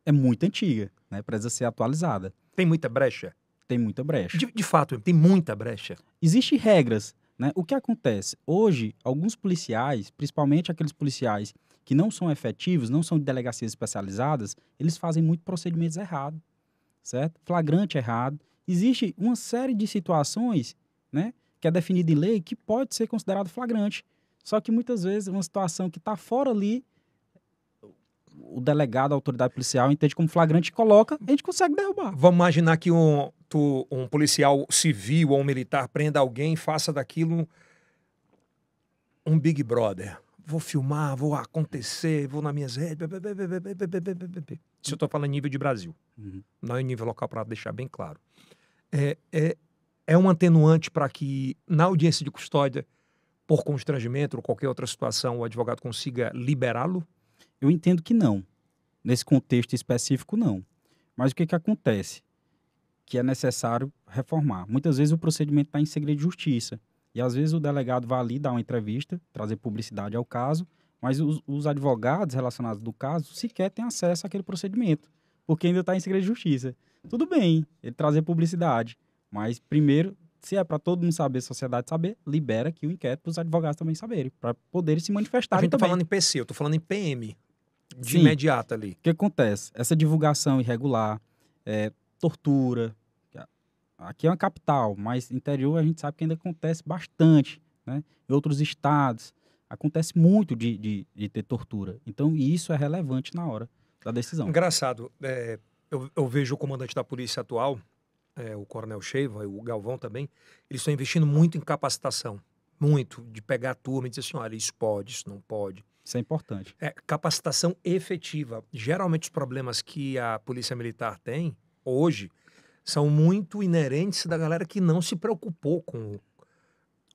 É muito antiga, né? Precisa ser atualizada. Tem muita brecha? Tem muita brecha. De, de fato, tem muita brecha. Existem regras, né? O que acontece? Hoje, alguns policiais, principalmente aqueles policiais que não são efetivos, não são de delegacias especializadas, eles fazem muitos procedimentos errados, certo? Flagrante errado. Existe uma série de situações, né, que é definida em lei que pode ser considerado flagrante. Só que muitas vezes uma situação que está fora ali, o delegado, a autoridade policial entende como flagrante e coloca, a gente consegue derrubar. Vamos imaginar que um, um policial civil ou um militar prenda alguém, faça daquilo um Big Brother. Vou filmar, vou acontecer, vou nas minhas redes. Isso eu estou falando nível de Brasil, uhum. não é nível local, para deixar bem claro. É, é, é um atenuante para que, na audiência de custódia, por constrangimento ou qualquer outra situação, o advogado consiga liberá-lo? Eu entendo que não. Nesse contexto específico, não. Mas o que, que acontece? que é necessário reformar. Muitas vezes o procedimento está em segredo de justiça. E às vezes o delegado vai ali dar uma entrevista, trazer publicidade ao caso, mas os, os advogados relacionados do caso sequer têm acesso àquele procedimento, porque ainda está em segredo de justiça. Tudo bem ele trazer publicidade, mas primeiro, se é para todo mundo saber, a sociedade saber, libera aqui o inquérito para os advogados também saberem, para poderem se manifestar. Eu não tá estou falando em PC, eu estou falando em PM, de Sim. imediato ali. O que acontece? Essa divulgação irregular, é, tortura. Aqui é uma capital, mas interior a gente sabe que ainda acontece bastante. Né? Em outros estados, acontece muito de, de, de ter tortura. Então, isso é relevante na hora da decisão. Engraçado, é, eu, eu, vejo o comandante da polícia atual, é, o Coronel Sheiva e o Galvão também, eles estão investindo muito em capacitação. Muito, de pegar a turma e dizer assim: olha, isso pode, isso não pode. Isso é importante. É, capacitação efetiva. Geralmente, os problemas que a Polícia Militar tem hoje são muito inerentes da galera que não se preocupou com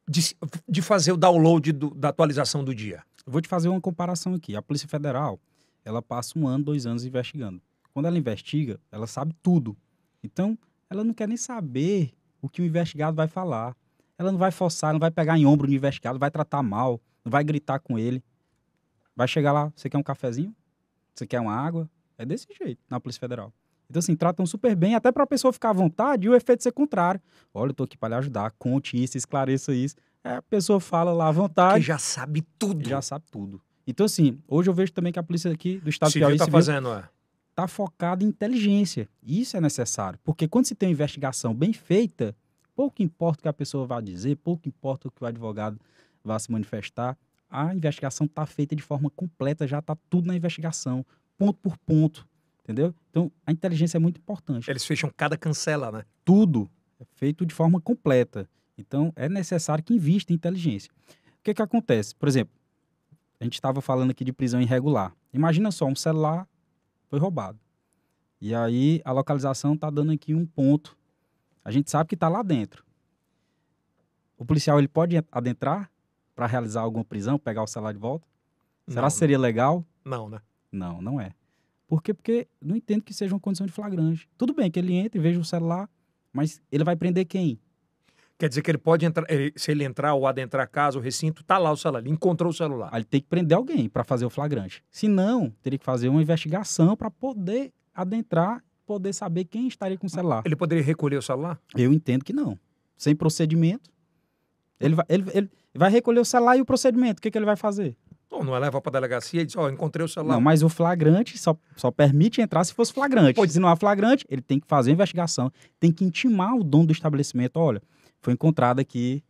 de, de fazer o download do, da atualização do dia. vou te fazer uma comparação aqui. A Polícia Federal, ela passa um ano, dois anos investigando. Quando ela investiga, ela sabe tudo. Então, ela não quer nem saber o que o investigado vai falar. Ela não vai forçar, não vai pegar em ombro o investigado, vai tratar mal, não vai gritar com ele. Vai chegar lá, você quer um cafezinho? Você quer uma água? É desse jeito na Polícia Federal. Então, assim, tratam super bem, até para a pessoa ficar à vontade e o efeito ser contrário. Olha, eu tô aqui para lhe ajudar, conte isso, esclareça isso. É, a pessoa fala lá à vontade. Que já sabe tudo. Já sabe tudo. Então, assim, hoje eu vejo também que a polícia aqui do Estado civil, Piauí, tá fazendo, é. Tá focada em inteligência. Isso é necessário. Porque quando se tem uma investigação bem feita, pouco importa o que a pessoa vai dizer, pouco importa o que o advogado vai se manifestar, a investigação está feita de forma completa, já está tudo na investigação, ponto por ponto. Entendeu? Então, a inteligência é muito importante. Eles fecham cada cancela, né? Tudo é feito de forma completa. Então, é necessário que invista em inteligência. O que, que acontece? Por exemplo, a gente estava falando aqui de prisão irregular. Imagina só, um celular foi roubado. E aí, a localização está dando aqui um ponto. A gente sabe que está lá dentro. O policial ele pode adentrar para realizar alguma prisão, pegar o celular de volta? Será não, que seria legal? Não, né? Não, não é. Por quê? Porque não entendo que seja uma condição de flagrante. Tudo bem que ele entre e veja o celular, mas ele vai prender quem? Quer dizer que ele pode entrar, ele, se ele entrar ou adentrar a casa, o recinto, tá lá o celular, ele encontrou o celular. Aí ele tem que prender alguém para fazer o flagrante. Se não, teria que fazer uma investigação para poder adentrar, poder saber quem estaria com o celular. Ele poderia recolher o celular? Eu entendo que não. Sem procedimento. Ele vai, ele, ele vai recolher o celular e o procedimento, o que, que ele vai fazer? Pô, não é levar para delegacia e diz, ó, oh, encontrei o celular. Não, mas o flagrante só, só permite entrar se fosse flagrante. Pois. Se não há flagrante, ele tem que fazer a investigação, tem que intimar o dono do estabelecimento, olha, foi encontrado aqui,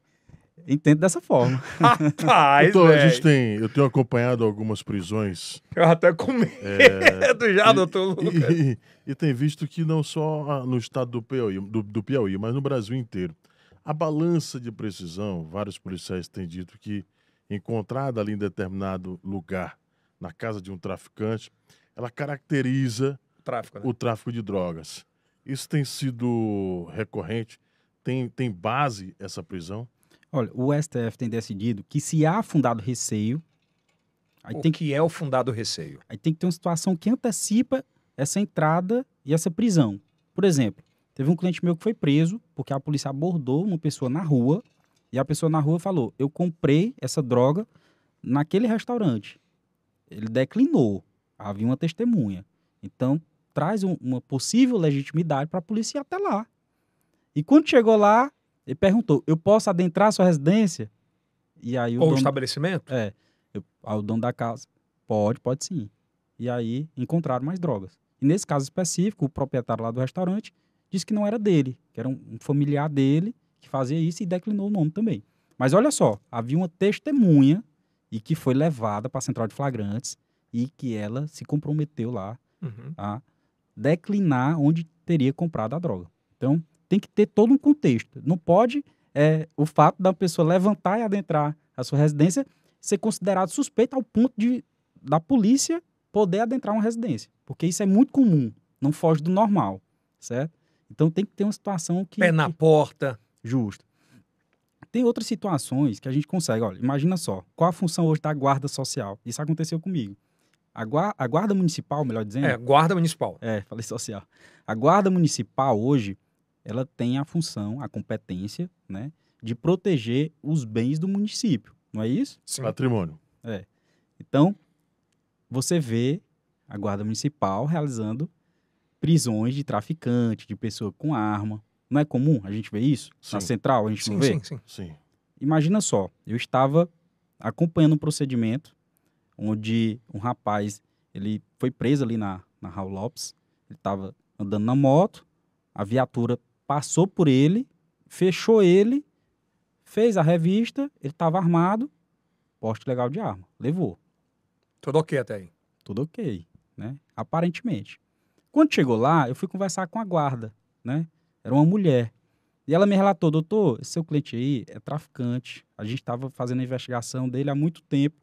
entendo dessa forma. Rapaz, então, a gente tem, eu tenho acompanhado algumas prisões. Eu até com medo é, já, e, doutor Lucas. E, e, e, tem visto que não só ah, no estado do Piauí, do, do Piauí, mas no Brasil inteiro. A balança de precisão, vários policiais têm dito que encontrada ali em determinado lugar, na casa de um traficante, ela caracteriza o tráfico, né? o tráfico de drogas. Isso tem sido recorrente? Tem, tem base essa prisão? Olha, o STF tem decidido que se há fundado receio. Aí o tem que é o fundado receio? Aí tem que ter uma situação que antecipa essa entrada e essa prisão. Por exemplo, teve um cliente meu que foi preso porque a polícia abordou uma pessoa na rua e a pessoa na rua falou: Eu comprei essa droga naquele restaurante. Ele declinou. Havia uma testemunha. Então, traz um, uma possível legitimidade para a polícia ir até lá. E quando chegou lá, ele perguntou: Eu posso adentrar a sua residência? E aí, o Ou dono, estabelecimento? É. Eu, o dono da casa: Pode, pode sim. E aí encontraram mais drogas. E nesse caso específico, o proprietário lá do restaurante disse que não era dele, que era um familiar dele fazia isso e declinou o nome também. Mas olha só, havia uma testemunha e que foi levada para a central de flagrantes e que ela se comprometeu lá uhum. a declinar onde teria comprado a droga. Então, tem que ter todo um contexto. Não pode é, o fato da pessoa levantar e adentrar a sua residência ser considerado suspeito ao ponto de da polícia poder adentrar uma residência, porque isso é muito comum, não foge do normal, certo? Então tem que ter uma situação que pé na que, porta, Justo. Tem outras situações que a gente consegue. Olha, imagina só, qual a função hoje da guarda social? Isso aconteceu comigo. A, gua a guarda municipal, melhor dizendo. É, guarda municipal. É, falei social. A guarda municipal hoje, ela tem a função, a competência, né, de proteger os bens do município. Não é isso? Sim. Patrimônio. É. Então, você vê a guarda municipal realizando prisões de traficante, de pessoa com arma, não é comum a gente ver isso? Sim. Na central, a gente sim, não vê? Sim, sim, sim. Imagina só, eu estava acompanhando um procedimento onde um rapaz, ele foi preso ali na, na Raul Lopes, ele estava andando na moto, a viatura passou por ele, fechou ele, fez a revista, ele estava armado, porte legal de arma, levou. Tudo ok até aí? Tudo ok, né? Aparentemente. Quando chegou lá, eu fui conversar com a guarda, né? Era uma mulher. E ela me relatou, doutor, esse seu cliente aí é traficante. A gente estava fazendo a investigação dele há muito tempo.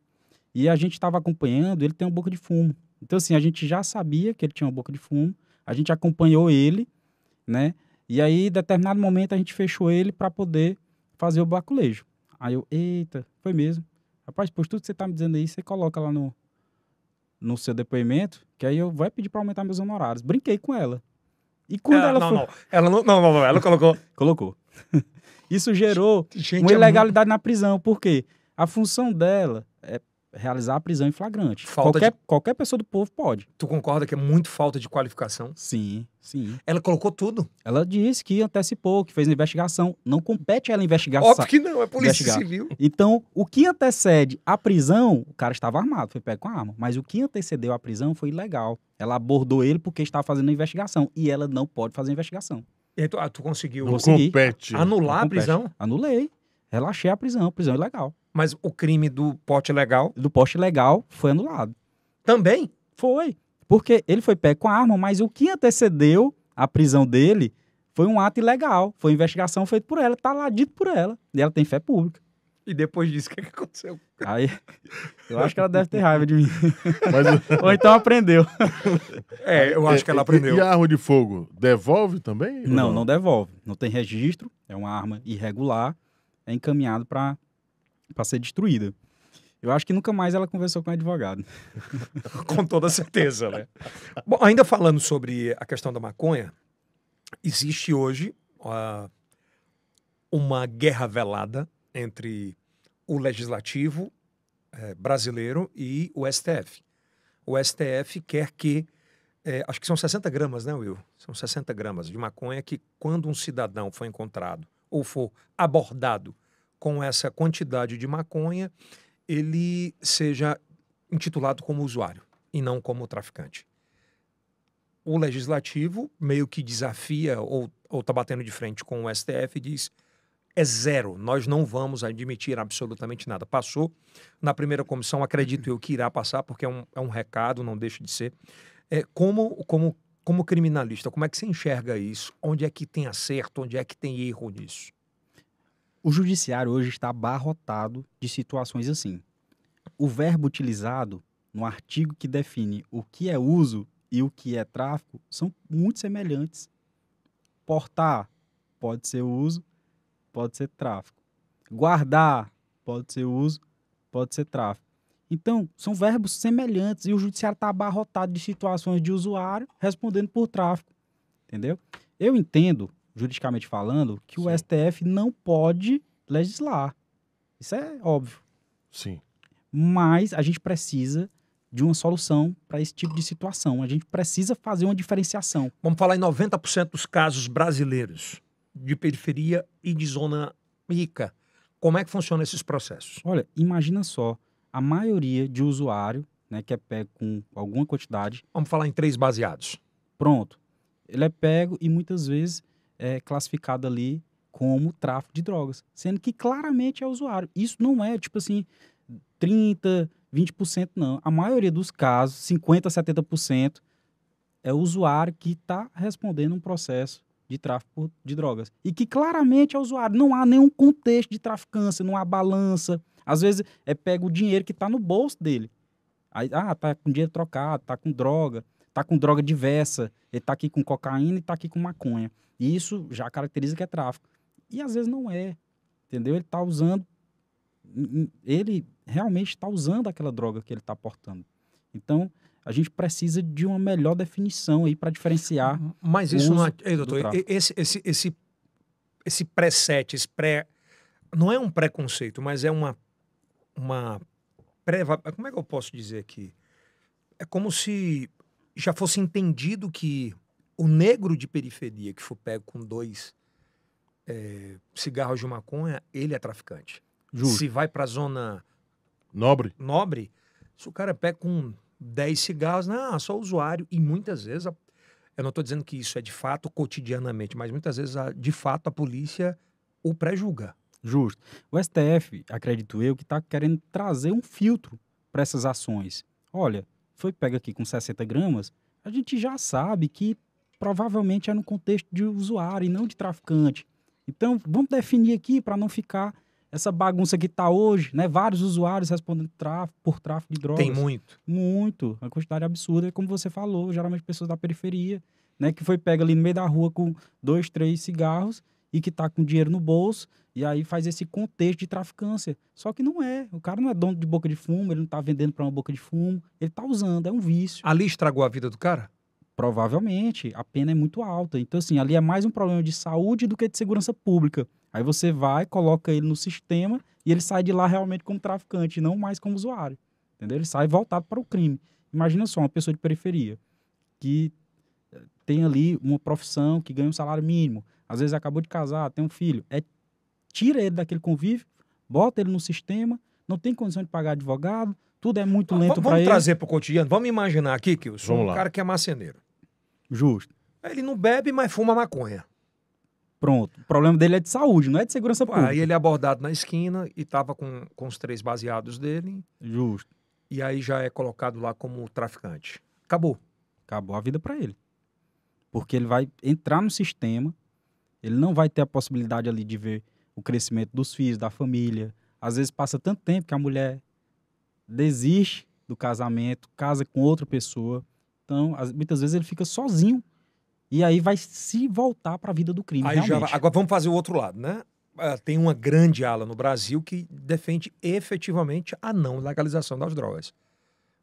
E a gente estava acompanhando, ele tem uma boca de fumo. Então, assim, a gente já sabia que ele tinha uma boca de fumo. A gente acompanhou ele, né? E aí, em determinado momento, a gente fechou ele para poder fazer o baculejo. Aí eu, eita, foi mesmo. Rapaz, pois tudo que você tá me dizendo aí, você coloca lá no, no seu depoimento, que aí eu vou pedir para aumentar meus honorários. Brinquei com ela. E quando ela, ah, ela não, foi... não, ela não, não, não, ela colocou, colocou. Isso gerou Gente, uma é ilegalidade é... na prisão, porque a função dela é realizar a prisão em flagrante. Falta qualquer, de... qualquer pessoa do povo pode. Tu concorda que é muito falta de qualificação? Sim, sim. Ela colocou tudo? Ela disse que antecipou, que fez uma investigação. Não compete ela investigar. Óbvio que não, é polícia civil. Então, o que antecede a prisão, o cara estava armado, foi pego com a arma. Mas o que antecedeu a prisão foi ilegal. Ela abordou ele porque estava fazendo investigação e ela não pode fazer investigação. E tu, ah, tu conseguiu não consegui. compete. anular não a prisão? Anulei. Relaxei a prisão, a prisão é Mas o crime do porte legal? Do porte legal foi anulado. Também? Foi. Porque ele foi pego com a arma, mas o que antecedeu a prisão dele foi um ato ilegal. Foi investigação feita por ela, está lá dito por ela. E ela tem fé pública. E depois disso, o que, é que aconteceu? Aí, eu acho que ela deve ter raiva de mim. Mas... Ou então aprendeu. É, eu acho é, que ela aprendeu. E a arma de fogo devolve também? Não, não, não, devolve. Não tem registro, é uma arma irregular, é encaminhado para ser destruída. Eu acho que nunca mais ela conversou com um advogado. com toda certeza, né? Bom, ainda falando sobre a questão da maconha, existe hoje uh, uma guerra velada entre o legislativo é, brasileiro e o STF. O STF quer que, é, acho que são 60 gramas, né, Will? São 60 gramas de maconha que, quando um cidadão for encontrado ou for abordado com essa quantidade de maconha, ele seja intitulado como usuário e não como traficante. O legislativo meio que desafia ou está batendo de frente com o STF e diz: é zero. Nós não vamos admitir absolutamente nada. Passou na primeira comissão, acredito eu que irá passar, porque é um, é um recado, não deixa de ser. É, como, como, como criminalista, como é que você enxerga isso? Onde é que tem acerto? Onde é que tem erro nisso? O judiciário hoje está abarrotado de situações assim. O verbo utilizado no artigo que define o que é uso e o que é tráfico são muito semelhantes. Portar pode ser uso, pode ser tráfico. Guardar pode ser uso, pode ser tráfico. Então, são verbos semelhantes e o judiciário está abarrotado de situações de usuário respondendo por tráfico. Entendeu? Eu entendo, juridicamente falando, que Sim. o STF não pode legislar. Isso é óbvio. Sim. Mas a gente precisa de uma solução para esse tipo de situação. A gente precisa fazer uma diferenciação. Vamos falar em 90% dos casos brasileiros de periferia e de zona rica. Como é que funcionam esses processos? Olha, imagina só, a maioria de usuário, né, que é pego com alguma quantidade. Vamos falar em três baseados. Pronto. Ele é pego e muitas vezes é classificado ali como tráfico de drogas, sendo que claramente é usuário. Isso não é tipo assim 30, 20% não. A maioria dos casos, 50, 70% é usuário que está respondendo um processo de tráfico de drogas. E que claramente é usuário. Não há nenhum contexto de traficância, não há balança. Às vezes é pega o dinheiro que está no bolso dele. Aí, ah, tá com dinheiro trocado, tá com droga, tá com droga diversa. Ele tá aqui com cocaína e tá aqui com maconha. E isso já caracteriza que é tráfico. E às vezes não é. Entendeu? Ele tá usando. Ele realmente está usando aquela droga que ele está portando. Então, a gente precisa de uma melhor definição aí para diferenciar. Mas isso não é, doutor, do esse, esse, esse, esse preset, esse pré. Não é um preconceito, mas é uma. uma pré... Como é que eu posso dizer aqui? É como se já fosse entendido que o negro de periferia que for pego com dois é, cigarros de maconha, ele é traficante. Justo. Se vai para a zona. Nobre. Nobre, se o cara é pega com 10 cigarros, não, né? ah, só usuário. E muitas vezes, a... eu não estou dizendo que isso é de fato cotidianamente, mas muitas vezes, a... de fato, a polícia o pré-julga. Justo. O STF, acredito eu, que está querendo trazer um filtro para essas ações. Olha, foi pega aqui com 60 gramas, a gente já sabe que provavelmente é no contexto de usuário e não de traficante. Então, vamos definir aqui para não ficar essa bagunça que está hoje, né? Vários usuários respondendo tráfico, por tráfico de drogas. Tem muito. Muito. Uma quantidade absurda, como você falou, geralmente pessoas da periferia, né? Que foi pega ali no meio da rua com dois, três cigarros e que está com dinheiro no bolso, e aí faz esse contexto de traficância. Só que não é. O cara não é dono de boca de fumo, ele não está vendendo para uma boca de fumo, ele está usando, é um vício. Ali estragou a vida do cara? Provavelmente. A pena é muito alta. Então, assim, ali é mais um problema de saúde do que de segurança pública. Aí você vai, coloca ele no sistema e ele sai de lá realmente como traficante, não mais como usuário. Entendeu? Ele sai voltado para o crime. Imagina só uma pessoa de periferia que eh, tem ali uma profissão que ganha um salário mínimo, às vezes acabou de casar, tem um filho, é tira ele daquele convívio, bota ele no sistema, não tem condição de pagar advogado, tudo é muito lento para ele. Vamos trazer para o cotidiano, vamos imaginar aqui que eu sou vamos um lá. cara que é marceneiro. Justo. Ele não bebe, mas fuma maconha. Pronto. O problema dele é de saúde, não é de segurança pública. Aí ele é abordado na esquina e estava com, com os três baseados dele. Justo. E aí já é colocado lá como traficante. Acabou. Acabou a vida para ele. Porque ele vai entrar no sistema, ele não vai ter a possibilidade ali de ver o crescimento dos filhos, da família. Às vezes passa tanto tempo que a mulher desiste do casamento, casa com outra pessoa. Então, as, muitas vezes ele fica sozinho e aí vai se voltar para a vida do crime. Aí já, agora vamos fazer o outro lado, né? Ah, tem uma grande ala no Brasil que defende efetivamente a não legalização das drogas.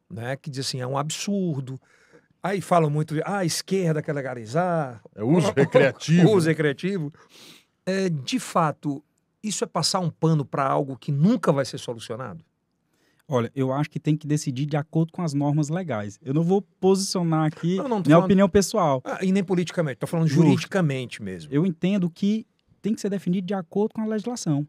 Né? Que diz assim, é um absurdo. Aí falam muito, de, ah, a esquerda quer legalizar. É uso recreativo. uso recreativo. É, de fato, isso é passar um pano para algo que nunca vai ser solucionado? Olha, eu acho que tem que decidir de acordo com as normas legais. Eu não vou posicionar aqui não, não, minha falando... opinião pessoal. Ah, e nem politicamente, estou falando Justo. juridicamente mesmo. Eu entendo que tem que ser definido de acordo com a legislação.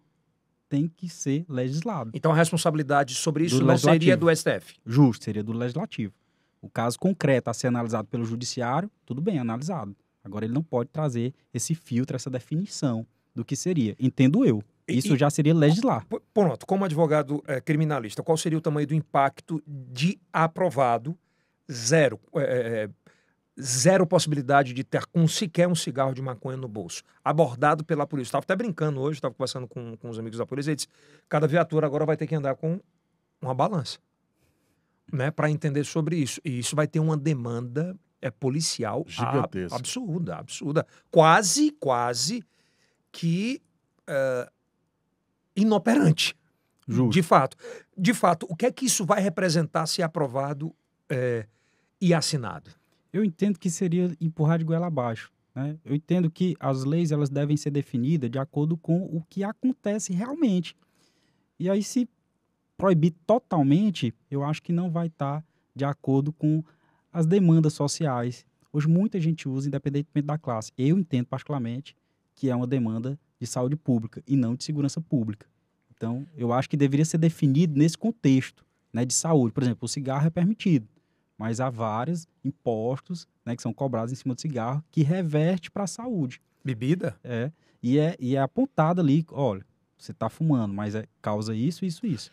Tem que ser legislado. Então a responsabilidade sobre isso do não legislativo. seria do STF? Justo, seria do legislativo. O caso concreto a ser analisado pelo judiciário, tudo bem, analisado. Agora ele não pode trazer esse filtro, essa definição do que seria. Entendo eu. Isso e, já seria legislar. Pronto, como advogado é, criminalista, qual seria o tamanho do impacto de aprovado? Zero. É, é, é, zero possibilidade de ter com sequer um cigarro de maconha no bolso. Abordado pela polícia. Estava até brincando hoje, estava conversando com, com os amigos da polícia. Ele disse: cada viatura agora vai ter que andar com uma balança né, para entender sobre isso. E isso vai ter uma demanda é, policial absurda, absurda. Quase, quase que. Uh, inoperante. Justo. De fato. De fato, o que é que isso vai representar se é aprovado é, e assinado? Eu entendo que seria empurrar de goela abaixo. Né? Eu entendo que as leis elas devem ser definidas de acordo com o que acontece realmente. E aí, se proibir totalmente, eu acho que não vai estar de acordo com as demandas sociais. Hoje, muita gente usa, independentemente da classe. Eu entendo, particularmente, que é uma demanda de saúde pública e não de segurança pública. Então, eu acho que deveria ser definido nesse contexto né, de saúde. Por exemplo, o cigarro é permitido, mas há vários impostos né, que são cobrados em cima do cigarro que reverte para a saúde. Bebida? É. E é, e é apontada ali, olha, você está fumando, mas é, causa isso, isso, isso.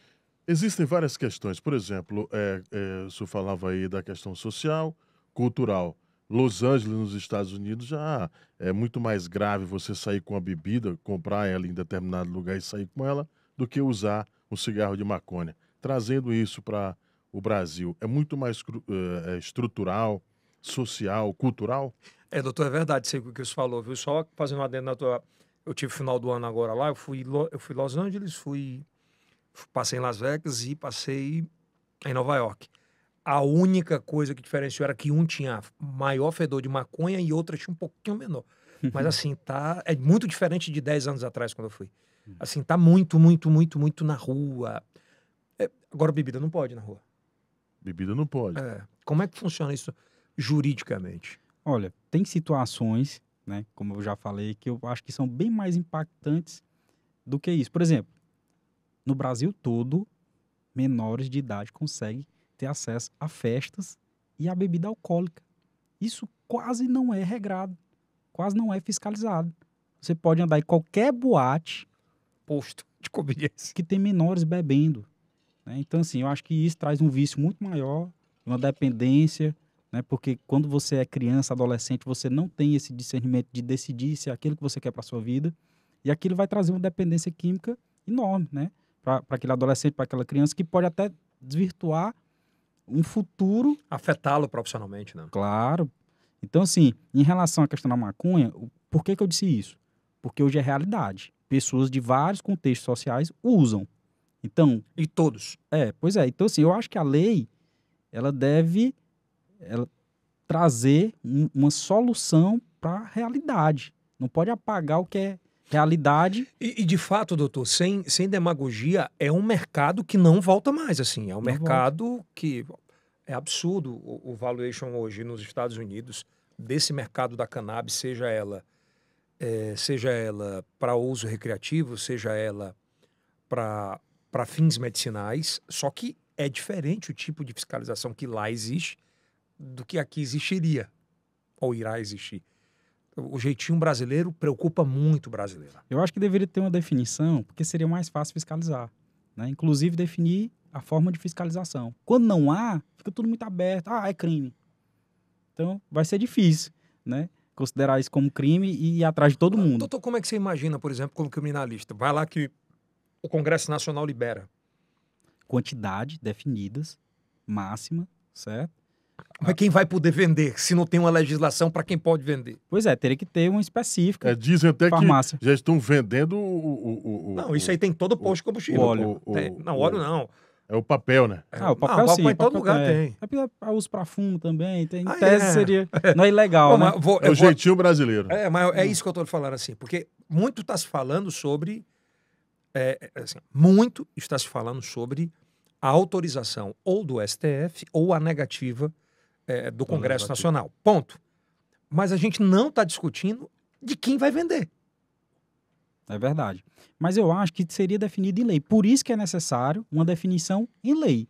Existem várias questões. Por exemplo, é, é, o senhor falava aí da questão social, cultural. Los Angeles, nos Estados Unidos, já é muito mais grave você sair com a bebida, comprar ela em determinado lugar e sair com ela, do que usar um cigarro de maconha. Trazendo isso para o Brasil, é muito mais uh, estrutural, social, cultural? É, doutor, é verdade o que você falou, viu? Só fazendo uma adendo na tua. Eu tive final do ano agora lá, eu fui, eu fui Los Angeles, fui. Passei em Las Vegas e passei em Nova York. A única coisa que diferenciou era que um tinha maior fedor de maconha e outro tinha um pouquinho menor. Uhum. Mas assim, tá. É muito diferente de 10 anos atrás, quando eu fui. Uhum. Assim, tá muito, muito, muito, muito na rua. É, agora, bebida não pode na rua. Bebida não pode. É, como é que funciona isso juridicamente? Olha, tem situações, né, como eu já falei, que eu acho que são bem mais impactantes do que isso. Por exemplo, no Brasil todo, menores de idade conseguem ter acesso a festas e a bebida alcoólica. Isso quase não é regrado, quase não é fiscalizado. Você pode andar em qualquer boate, posto de conveniência, que tem menores bebendo. Né? Então, assim, eu acho que isso traz um vício muito maior, uma dependência, né? porque quando você é criança, adolescente, você não tem esse discernimento de decidir se é aquilo que você quer para sua vida, e aquilo vai trazer uma dependência química enorme, né? Para aquele adolescente, para aquela criança, que pode até desvirtuar um futuro. Afetá-lo profissionalmente, né? Claro. Então, assim, em relação à questão da maconha, por que, que eu disse isso? Porque hoje é realidade. Pessoas de vários contextos sociais usam. Então. E todos. É, pois é. Então, assim, eu acho que a lei ela deve ela, trazer um, uma solução para a realidade. Não pode apagar o que é realidade. E, e, de fato, doutor, sem, sem demagogia, é um mercado que não volta mais, assim. É um não mercado volta. que é absurdo o, o, valuation hoje nos Estados Unidos desse mercado da cannabis, seja ela é, seja ela para uso recreativo, seja ela para para fins medicinais, só que é diferente o tipo de fiscalização que lá existe do que aqui existiria ou irá existir. O jeitinho brasileiro preocupa muito o brasileiro. Eu acho que deveria ter uma definição, porque seria mais fácil fiscalizar. Né? Inclusive, definir a forma de fiscalização. Quando não há, fica tudo muito aberto. Ah, é crime. Então, vai ser difícil, né? Considerar isso como crime e ir atrás de todo mundo. Doutor, como é que você imagina, por exemplo, como criminalista? Vai lá que o Congresso Nacional libera. Quantidade definidas, máxima, certo? Mas quem vai poder vender se não tem uma legislação para quem pode vender? Pois é, teria que ter uma específica. É, dizem até farmácia. que já estão vendendo o. o, o, o não, isso aí tem todo o posto de combustível. óleo. Tem, não, óleo não. É o papel, né? É. Ah, o papel não, sim. Em todo lugar é. tem. É, é uso para fumo também. Tem, então, em ah, tese é. seria. Não é ilegal. né? vou, é o jeitinho brasileiro. É, mas é isso que eu estou falando assim. Porque muito está se falando sobre. É, é, assim, muito está se falando sobre a autorização ou do STF ou a negativa é, do Congresso Nacional. Ponto. Mas a gente não está discutindo de quem vai vender. É verdade. Mas eu acho que seria definido em lei. Por isso que é necessário uma definição em lei.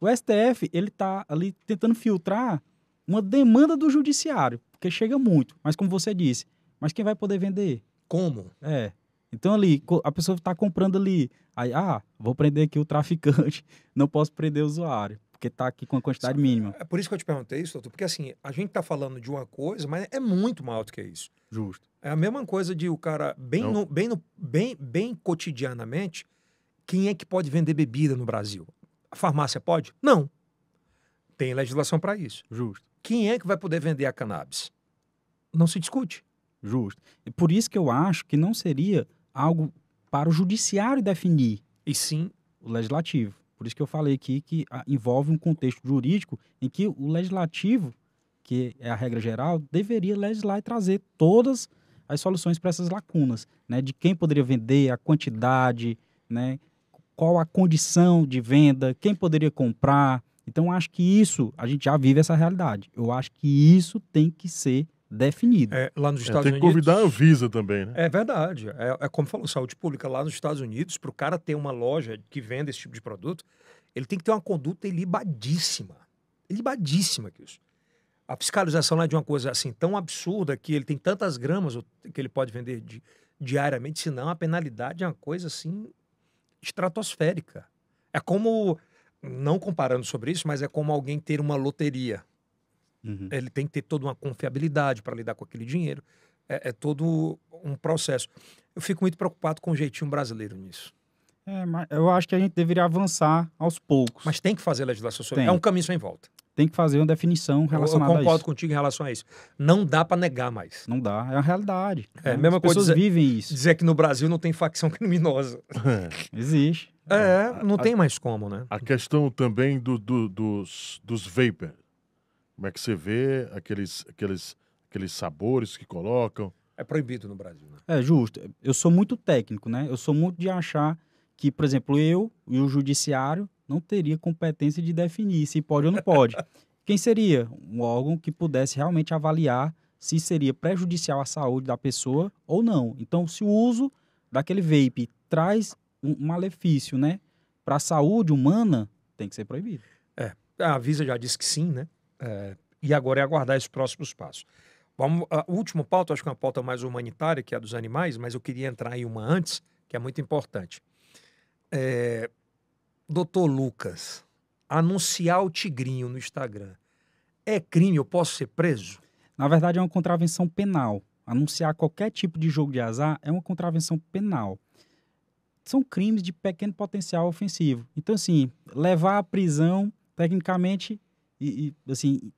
O STF, ele está ali tentando filtrar uma demanda do judiciário, porque chega muito. Mas como você disse, mas quem vai poder vender? Como? É. Então ali, a pessoa está comprando ali, aí, ah, vou prender aqui o traficante, não posso prender o usuário porque está aqui com a quantidade mínima. É por isso que eu te perguntei isso, doutor, porque assim, a gente está falando de uma coisa, mas é muito maior do que isso. Justo. É a mesma coisa de o cara, bem, no, bem, no, bem, bem cotidianamente, quem é que pode vender bebida no Brasil? A farmácia pode? Não. Tem legislação para isso. Justo. Quem é que vai poder vender a cannabis? Não se discute. Justo. E por isso que eu acho que não seria algo para o judiciário definir. E sim o legislativo. Por isso que eu falei aqui que ah, envolve um contexto jurídico em que o legislativo, que é a regra geral, deveria legislar e trazer todas as soluções para essas lacunas, né? De quem poderia vender, a quantidade, né? Qual a condição de venda, quem poderia comprar. Então, acho que isso, a gente já vive essa realidade. Eu acho que isso tem que ser definido. É, lá nos é, Estados é, tem que Unidos, convidar a Visa também, né? É verdade. É, é como falou, saúde pública lá nos Estados Unidos, para o cara ter uma loja que venda esse tipo de produto, ele tem que ter uma conduta ilibadíssima. Ilibadíssima, isso A fiscalização lá é de uma coisa assim tão absurda que ele tem tantas gramas que ele pode vender de, diariamente, senão a penalidade é uma coisa assim estratosférica. É como, não comparando sobre isso, mas é como alguém ter uma loteria. Uhum. Ele tem que ter toda uma confiabilidade para lidar com aquele dinheiro. É, é, todo um processo. Eu fico muito preocupado com o jeitinho brasileiro nisso. É, mas eu acho que a gente deveria avançar aos poucos. Mas tem que fazer legislação sobre. Tem. É um caminho sem volta. Tem que fazer uma definição relacionada isso. eu concordo contigo em relação a isso. Não dá para negar mais. Não dá, é a realidade. É, né? mesma As coisa pessoas dizer, vivem isso. Dizer que no Brasil não tem facção criminosa. É, existe. É, é, não a, tem mais como, né? A questão também do, do, dos, dos vapor, como é que você vê aqueles, aqueles, aqueles sabores que colocam? É proibido no Brasil, né? É justo. Eu sou muito técnico, né? Eu sou muito de achar que, por exemplo, eu e o judiciário não teria competência de definir se pode ou não pode. Quem seria? Um órgão que pudesse realmente avaliar se seria prejudicial à saúde da pessoa ou não. Então, se o uso daquele vape traz um malefício, né, para a saúde humana, tem que ser proibido. É, ah, a Visa já disse que sim, né? É, e agora é aguardar esses próximos passos. Vamos, a última pauta, acho que é uma pauta mais humanitária, que é a dos animais, mas eu queria entrar em uma antes, que é muito importante. É, Doutor Lucas, anunciar o tigrinho no Instagram é crime? Eu posso ser preso? Na verdade, é uma contravenção penal. Anunciar qualquer tipo de jogo de azar é uma contravenção penal. São crimes de pequeno potencial ofensivo. Então, assim, levar à prisão, tecnicamente, e, e, assim,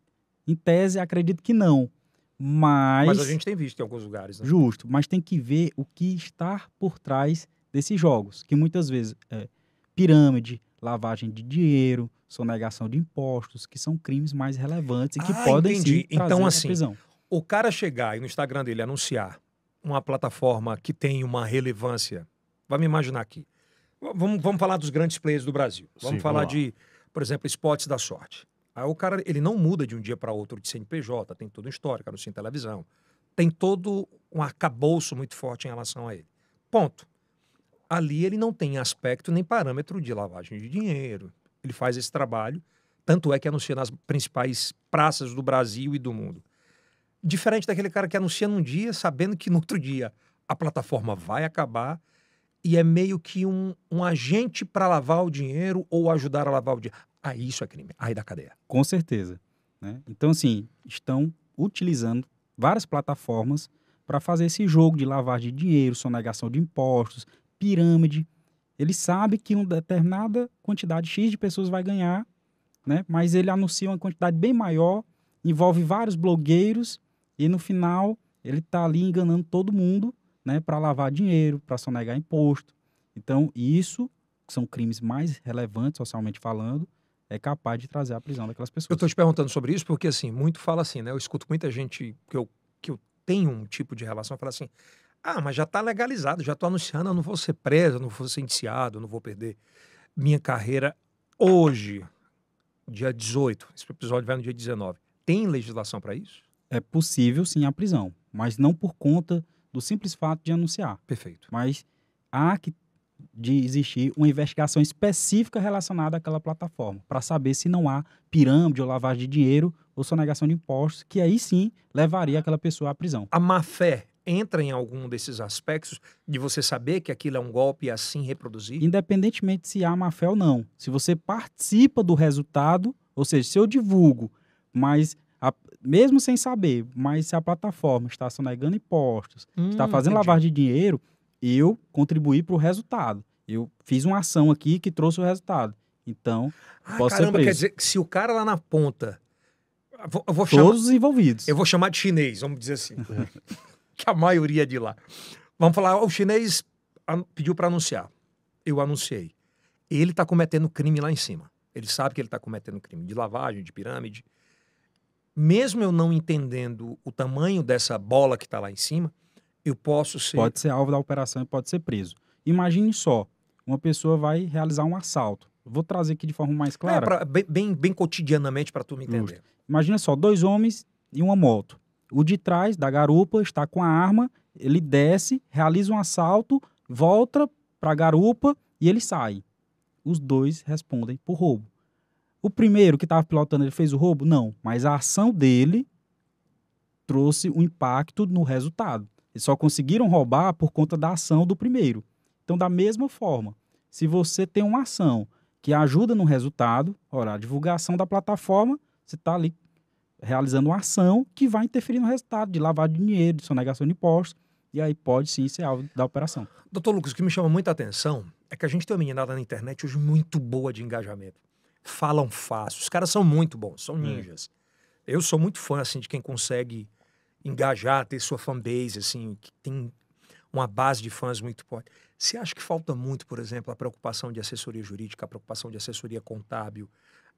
em tese, acredito que não. Mas. Mas a gente tem visto em alguns lugares. Né? Justo, mas tem que ver o que está por trás desses jogos, que muitas vezes é pirâmide, lavagem de dinheiro, sonegação de impostos, que são crimes mais relevantes e que ah, podem entendi. sim então, assim, prisão. O cara chegar e no Instagram dele anunciar uma plataforma que tem uma relevância, vamos imaginar aqui. Vamos, vamos falar dos grandes players do Brasil. Vamos sim, falar vamos de, por exemplo, esportes da sorte. Aí o cara, ele não muda de um dia para outro de CNPJ, tem todo um histórico, não em televisão. Tem todo um arcabouço muito forte em relação a ele. Ponto. Ali ele não tem aspecto nem parâmetro de lavagem de dinheiro. Ele faz esse trabalho, tanto é que anuncia nas principais praças do Brasil e do mundo. Diferente daquele cara que anuncia num dia, sabendo que no outro dia a plataforma vai acabar e é meio que um, um agente para lavar o dinheiro ou ajudar a lavar o dinheiro aí ah, isso é crime, aí da cadeia. Com certeza. Né? Então, assim, estão utilizando várias plataformas para fazer esse jogo de lavagem de dinheiro, sonegação de impostos, pirâmide. Ele sabe que uma determinada quantidade X de pessoas vai ganhar, né? mas ele anuncia uma quantidade bem maior, envolve vários blogueiros e no final ele está ali enganando todo mundo né? para lavar dinheiro, para sonegar imposto. Então, isso são crimes mais relevantes socialmente falando, é capaz de trazer a prisão daquelas pessoas. Eu estou te perguntando sobre isso porque, assim, muito fala assim, né? Eu escuto muita gente que eu, que eu tenho um tipo de relação fala assim, ah, mas já está legalizado, já estou anunciando, eu não vou ser preso, eu não vou ser indiciado, eu não vou perder minha carreira hoje, dia 18. Esse episódio vai no dia 19. Tem legislação para isso? É possível, sim, a prisão, mas não por conta do simples fato de anunciar. Perfeito. Mas há que de existir uma investigação específica relacionada àquela plataforma, para saber se não há pirâmide ou lavagem de dinheiro ou sonegação de impostos, que aí sim levaria aquela pessoa à prisão. A má fé entra em algum desses aspectos de você saber que aquilo é um golpe e assim reproduzir? Independentemente se há má fé ou não. Se você participa do resultado, ou seja, se eu divulgo, mas a, mesmo sem saber, mas se a plataforma está sonegando impostos, hum, está fazendo entendi. lavagem de dinheiro, eu contribuí para o resultado. Eu fiz uma ação aqui que trouxe o resultado. Então, ah, posso caramba, ser preso. quer dizer que se o cara lá na ponta. Vou, vou Todos chamar, os envolvidos. Eu vou chamar de chinês, vamos dizer assim. que a maioria de lá. Vamos falar, o chinês pediu para anunciar. Eu anunciei. Ele está cometendo crime lá em cima. Ele sabe que ele está cometendo crime de lavagem, de pirâmide. Mesmo eu não entendendo o tamanho dessa bola que está lá em cima, eu posso ser. Pode ser alvo da operação e pode ser preso. Imagine só uma pessoa vai realizar um assalto. Vou trazer aqui de forma mais é, clara. É, pra, bem, bem, bem, cotidianamente para tu me entender. Justo. Imagina só, dois homens e uma moto. O de trás da garupa está com a arma, ele desce, realiza um assalto, volta para a garupa e ele sai. Os dois respondem por roubo. O primeiro que estava pilotando, ele fez o roubo? Não, mas a ação dele trouxe um impacto no resultado. Eles só conseguiram roubar por conta da ação do primeiro. Então, da mesma forma, se você tem uma ação que ajuda no resultado, ora, a divulgação da plataforma, você está ali realizando uma ação que vai interferir no resultado de lavar de dinheiro, de sonegação de impostos, e aí pode sim ser alvo da operação. Doutor Lucas, o que me chama muita atenção é que a gente tem uma meninada na internet hoje muito boa de engajamento. Falam fácil. Os caras são muito bons, são é. ninjas. Eu sou muito fã, assim, de quem consegue engajar, ter sua fanbase, assim, que tem uma base de fãs muito forte. Você acha que falta muito, por exemplo, a preocupação de assessoria jurídica, a preocupação de assessoria contábil,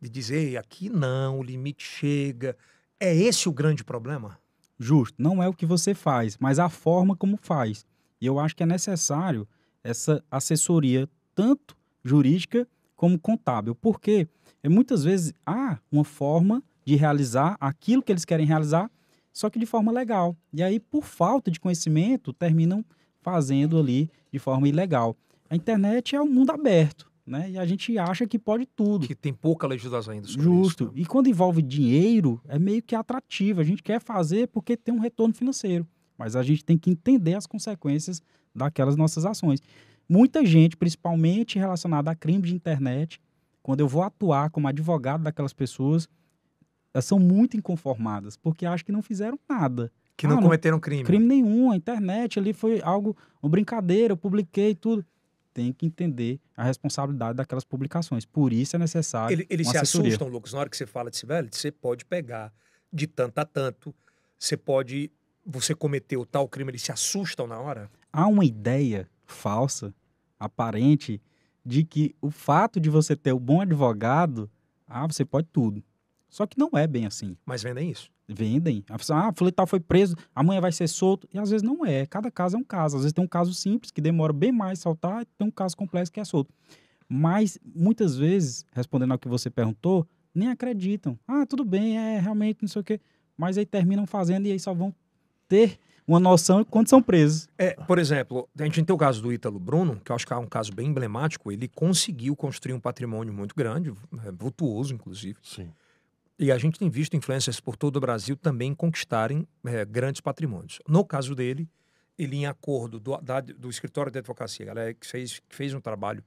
de dizer aqui não, o limite chega? É esse o grande problema? Justo. Não é o que você faz, mas a forma como faz. E eu acho que é necessário essa assessoria, tanto jurídica como contábil, porque eh, muitas vezes há uma forma de realizar aquilo que eles querem realizar, só que de forma legal. E aí, por falta de conhecimento, terminam fazendo ali de forma ilegal. A internet é um mundo aberto, né? E a gente acha que pode tudo. Que tem pouca legislação ainda sobre Justo. Isso, né? E quando envolve dinheiro, é meio que atrativo. A gente quer fazer porque tem um retorno financeiro. Mas a gente tem que entender as consequências daquelas nossas ações. Muita gente, principalmente relacionada a crime de internet, quando eu vou atuar como advogado daquelas pessoas, elas são muito inconformadas, porque acham que não fizeram nada. Que não ah, cometeram crime. Crime nenhum, a internet ali foi algo, uma brincadeira, eu publiquei tudo. Tem que entender a responsabilidade daquelas publicações. Por isso é necessário. Ele, eles se assessoria. assustam, Lucas, na hora que você fala de velho, você pode pegar de tanto a tanto, você pode. Você cometeu tal crime, eles se assustam na hora? Há uma ideia falsa, aparente, de que o fato de você ter o um bom advogado, ah, você pode tudo. Só que não é bem assim. Mas vendem isso. Vendem. A pessoa, ah, fulano tal foi preso, amanhã vai ser solto. E às vezes não é. Cada caso é um caso. Às vezes tem um caso simples que demora bem mais soltar, e tem um caso complexo que é solto. Mas muitas vezes, respondendo ao que você perguntou, nem acreditam. Ah, tudo bem, é realmente não sei o quê. Mas aí terminam fazendo e aí só vão ter uma noção quando são presos. É, por exemplo, a gente tem o caso do Ítalo Bruno, que eu acho que é um caso bem emblemático. Ele conseguiu construir um patrimônio muito grande, é, vultuoso, inclusive. Sim. E a gente tem visto influencers por todo o Brasil também conquistarem é, grandes patrimônios. No caso dele, ele, em acordo do, da, do escritório de advocacia, galera é que fez, que fez um trabalho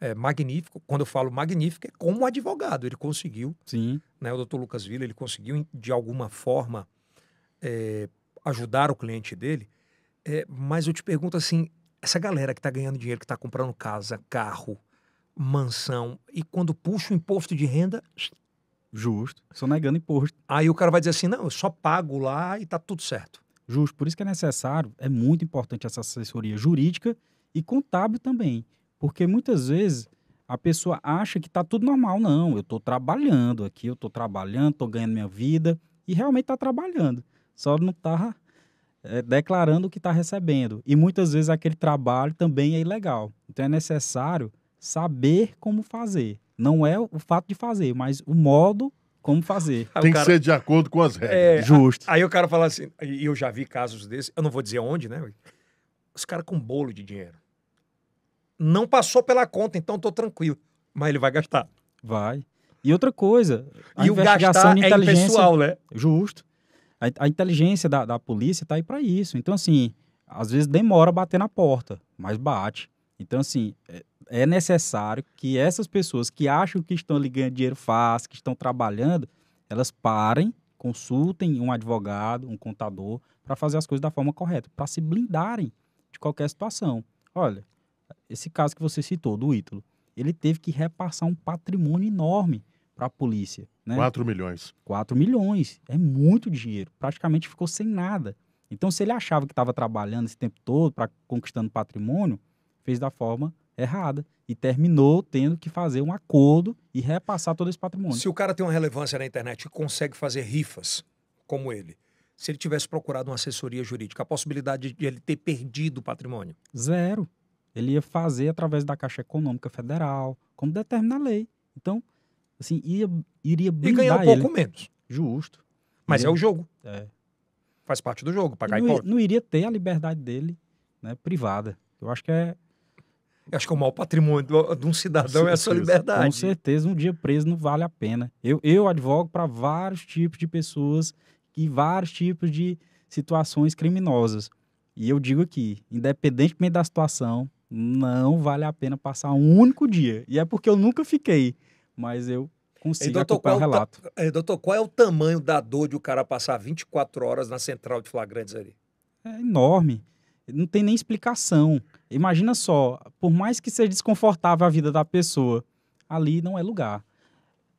é, magnífico. Quando eu falo magnífico, é como advogado. Ele conseguiu, Sim. Né, o doutor Lucas Vila, ele conseguiu, de alguma forma, é, ajudar o cliente dele. É, mas eu te pergunto assim: essa galera que está ganhando dinheiro, que está comprando casa, carro, mansão, e quando puxa o imposto de renda, Justo. negando imposto. Aí o cara vai dizer assim: não, eu só pago lá e tá tudo certo. Justo. Por isso que é necessário, é muito importante essa assessoria jurídica e contábil também. Porque muitas vezes a pessoa acha que tá tudo normal. Não, eu tô trabalhando aqui, eu tô trabalhando, tô ganhando minha vida e realmente tá trabalhando. Só não tá é, declarando o que está recebendo. E muitas vezes aquele trabalho também é ilegal. Então é necessário saber como fazer. Não é o fato de fazer, mas o modo como fazer. Aí Tem cara... que ser de acordo com as regras. É, Justo. Aí o cara fala assim, e eu já vi casos desses, eu não vou dizer onde, né? Os caras com bolo de dinheiro. Não passou pela conta, então tô tranquilo. Mas ele vai gastar. Vai. E outra coisa, a e o gastar de é inteligência, é pessoal, né? Justo. A, a inteligência da, da polícia tá aí para isso. Então, assim, às vezes demora a bater na porta, mas bate. Então, assim, é, é necessário que essas pessoas que acham que estão ali ganhando dinheiro fácil, que estão trabalhando, elas parem, consultem um advogado, um contador, para fazer as coisas da forma correta, para se blindarem de qualquer situação. Olha, esse caso que você citou, do Ítalo, ele teve que repassar um patrimônio enorme para a polícia. Né? 4 milhões. 4 milhões. É muito dinheiro. Praticamente ficou sem nada. Então, se ele achava que estava trabalhando esse tempo todo para conquistando patrimônio, fez da forma errada e terminou tendo que fazer um acordo e repassar todo esse patrimônio. Se o cara tem uma relevância na internet e consegue fazer rifas como ele, se ele tivesse procurado uma assessoria jurídica, a possibilidade de ele ter perdido o patrimônio? Zero. Ele ia fazer através da Caixa Econômica Federal, como determina a lei. Então, assim, ia, iria blindar E ganhar um pouco menos. Justo. Mas iria... é o jogo. É. Faz parte do jogo, pagar não, Não iria ter a liberdade dele né, privada. Eu acho que é, acho que o maior patrimônio de um cidadão é a sua liberdade. Com certeza, um dia preso não vale a pena. Eu, eu advogo para vários tipos de pessoas e vários tipos de situações criminosas. E eu digo aqui, independentemente da situação, não vale a pena passar um único dia. E é porque eu nunca fiquei, mas eu consigo e doutor, acompanhar o relato. Ta... doutor, qual é o tamanho da dor de o cara passar 24 horas na central de flagrantes ali? É enorme não tem nem explicação. Imagina só, por mais que seja desconfortável a vida da pessoa, ali não é lugar.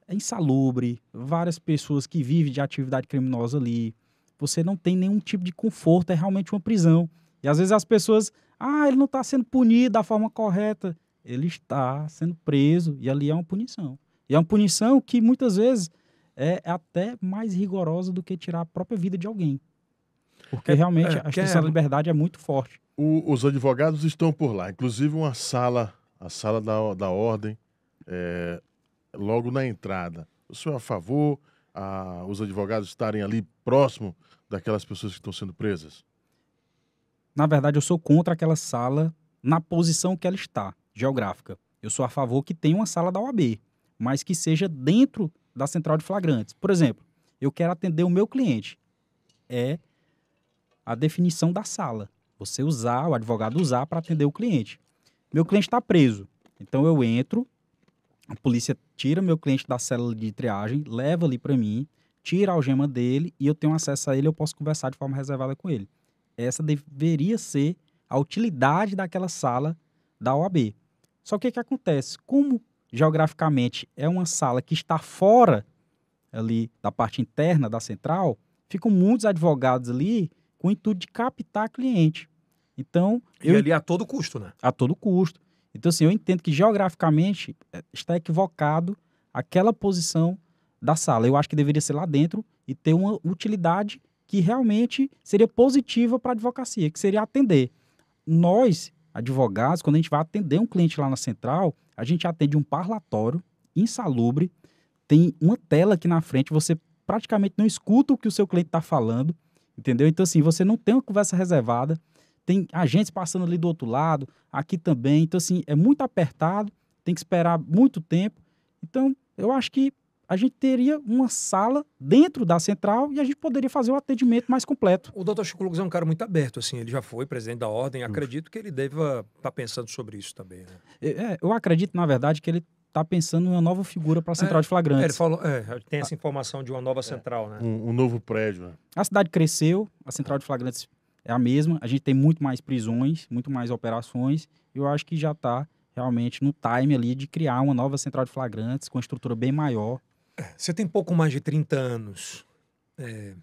É insalubre, várias pessoas que vivem de atividade criminosa ali. Você não tem nenhum tipo de conforto, é realmente uma prisão. E às vezes as pessoas, ah, ele não está sendo punido da forma correta. Ele está sendo preso e ali é uma punição. E é uma punição que muitas vezes é até mais rigorosa do que tirar a própria vida de alguém. Porque é, realmente é, a extensão da é? liberdade é muito forte. O, os advogados estão por lá, inclusive uma sala, a sala da, da ordem, é, logo na entrada. O senhor é a favor a, os advogados estarem ali próximo daquelas pessoas que estão sendo presas? Na verdade, eu sou contra aquela sala na posição que ela está, geográfica. Eu sou a favor que tenha uma sala da OAB, mas que seja dentro da central de flagrantes. Por exemplo, eu quero atender o meu cliente. É a definição da sala. Você usar, o advogado usar para atender o cliente. Meu cliente está preso. Então eu entro, a polícia tira meu cliente da célula de triagem, leva ali para mim, tira a algema dele e eu tenho acesso a ele, eu posso conversar de forma reservada com ele. Essa deveria ser a utilidade daquela sala da OAB. Só que o que acontece? Como geograficamente é uma sala que está fora ali da parte interna da central, ficam muitos advogados ali com o intuito de captar cliente. Então. Eu, e ali a todo custo, né? A todo custo. Então, assim, eu entendo que geograficamente é, está equivocado aquela posição da sala. Eu acho que deveria ser lá dentro e ter uma utilidade que realmente seria positiva para a advocacia, que seria atender. Nós, advogados, quando a gente vai atender um cliente lá na central, a gente atende um parlatório insalubre, tem uma tela aqui na frente, você praticamente não escuta o que o seu cliente está falando. Entendeu? Então, assim, você não tem uma conversa reservada, tem agentes passando ali do outro lado, aqui também. Então, assim, é muito apertado, tem que esperar muito tempo. Então, eu acho que a gente teria uma sala dentro da central e a gente poderia fazer o um atendimento mais completo. O doutor Chico Lucas é um cara muito aberto, assim, ele já foi presidente da ordem, acredito que ele deva estar tá pensando sobre isso também. Né? É, é eu acredito, na verdade, que ele está pensando em uma nova figura para a central é, de flagrantes. Ele falou, é, tem ah. essa informação de uma nova é. central, né? Um, um novo prédio. Né? A cidade cresceu, a central de flagrantes é a mesma, a gente tem muito mais prisões, muito mais operações, e eu acho que já está realmente no time ali de criar uma nova central de flagrantes com uma estrutura bem maior. É, você tem pouco mais de 30 anos, é,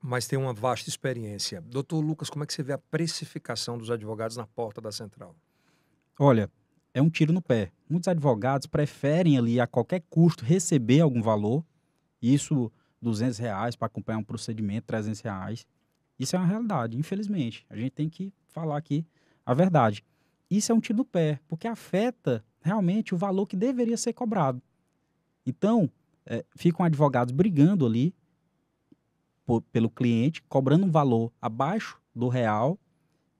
mas tem uma vasta experiência. Doutor Lucas, como é que você vê a precificação dos advogados na porta da central? Olha, é um tiro no pé. Muitos advogados preferem ali a qualquer custo receber algum valor, isso 200 reais para acompanhar um procedimento, 300 reais. Isso é uma realidade, infelizmente. A gente tem que falar aqui a verdade. Isso é um tiro no pé, porque afeta realmente o valor que deveria ser cobrado. Então, é, ficam advogados brigando ali por, pelo cliente, cobrando um valor abaixo do real,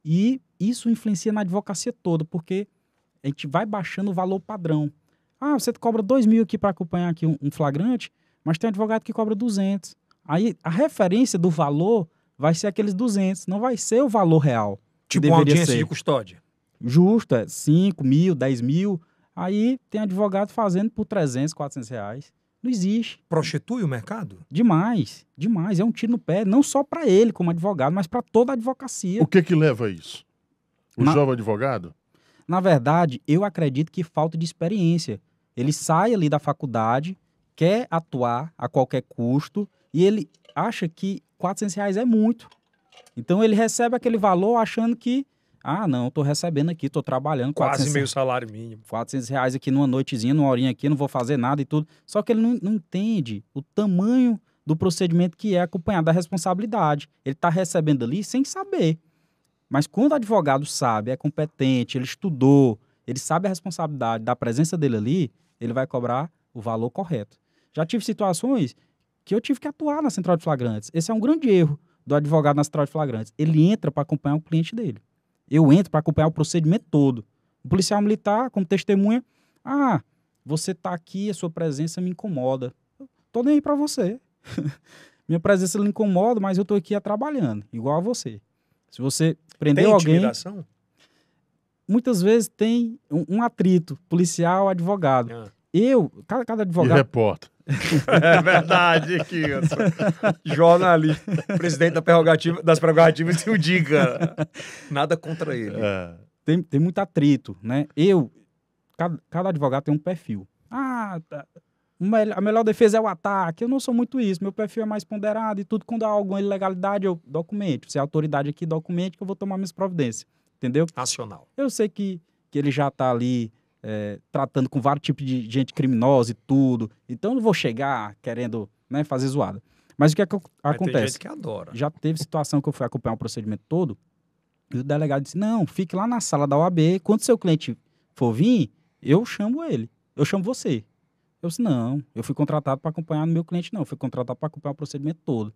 e isso influencia na advocacia toda, porque a gente vai baixando o valor padrão. Ah, você cobra 2 mil aqui para acompanhar aqui um, flagrante, mas tem um advogado que cobra 200. Aí a referência do valor vai ser aqueles 200, não vai ser o valor real. Tipo uma audiência ser. de custódia. Justa, é 5 mil, 10 mil. Aí tem advogado fazendo por 300, 400 reais. Não existe. Prostitui o mercado? Demais, demais. É um tiro no pé, não só para ele como advogado, mas para toda a advocacia. O que que leva a isso? O Na... jovem advogado? Na verdade, eu acredito que falta de experiência. Ele sai ali da faculdade, quer atuar a qualquer custo e ele acha que 400 reais é muito. Então ele recebe aquele valor achando que, ah, não, estou recebendo aqui, estou trabalhando. Quase meio salário mínimo. 400 reais aqui numa noitezinha, numa horinha aqui, não vou fazer nada e tudo. Só que ele não, não entende o tamanho do procedimento que é acompanhado da responsabilidade. Ele está recebendo ali sem saber. Mas quando o advogado sabe, é competente, ele estudou, ele sabe a responsabilidade da presença dele ali, ele vai cobrar o valor correto. Já tive situações que eu tive que atuar na central de flagrantes. Esse é um grande erro do advogado na central de flagrantes. Ele entra para acompanhar o cliente dele. Eu entro para acompanhar o procedimento todo. O policial militar, como testemunha, ah, você está aqui, a sua presença me incomoda. Tô nem aí para você. Minha presença lhe incomoda, mas eu estou aqui trabalhando, igual a você. Se você Prendeu intimidação? alguém. Muitas vezes tem um, um atrito policial, advogado. Ah. Eu, cada, cada advogado. E repórter. é verdade, Kilson. Jornalista, presidente da prerrogativa, das prerrogativas e o diga. Nada contra ele. É. Tem, tem muito atrito, né? Eu, cada, cada advogado tem um perfil. Ah, tá, a melhor defesa é o ataque. Eu não sou muito isso. Meu perfil é mais ponderado e tudo. Quando há alguma ilegalidade, eu documento. Se é autoridade aqui, documente que eu vou tomar minhas providências. Entendeu? nacional Eu sei que, que ele já está ali é, tratando com vários tipos de gente criminosa e tudo. Então eu não vou chegar querendo né, fazer zoada. Mas o que, é que acontece? Tem gente que adora. Já teve situação que eu fui acompanhar o procedimento todo e o delegado disse: Não, fique lá na sala da OAB. Quando seu cliente for vir, eu chamo ele. Eu chamo você. Eu disse, não, eu fui contratado para acompanhar no é meu cliente, não. Eu fui contratado para acompanhar o procedimento todo.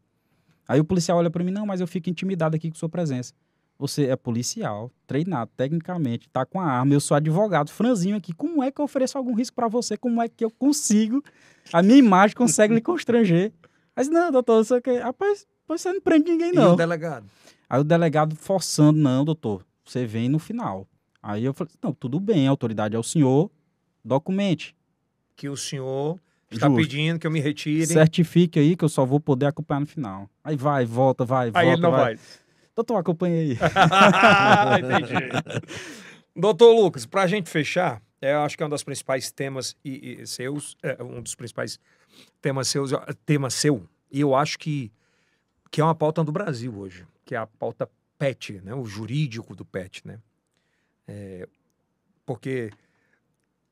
Aí o policial olha para mim, não, mas eu fico intimidado aqui com sua presença. Você é policial, treinado tecnicamente, tá com a arma, eu sou advogado, franzinho aqui. Como é que eu ofereço algum risco para você? Como é que eu consigo? A minha imagem consegue lhe constranger. Mas não, doutor, você quer... Rapaz, você não prende ninguém, não. E o delegado? Aí o delegado forçando, não, doutor, você vem no final. Aí eu falei, não, tudo bem, a autoridade é o senhor, documente que o senhor está Justo. pedindo que eu me retire. Certifique aí que eu só vou poder acompanhar no final. Aí vai, volta, vai, aí volta. Aí ele não vai. vai. Doutor, acompanha aí. Entendi. Doutor Lucas, para a gente fechar, é, eu acho que é um dos principais temas e, e seus, é, um dos principais temas seus, tema seu, e eu acho que, que é uma pauta do Brasil hoje, que é a pauta PET, né? o jurídico do PET. Né? É, porque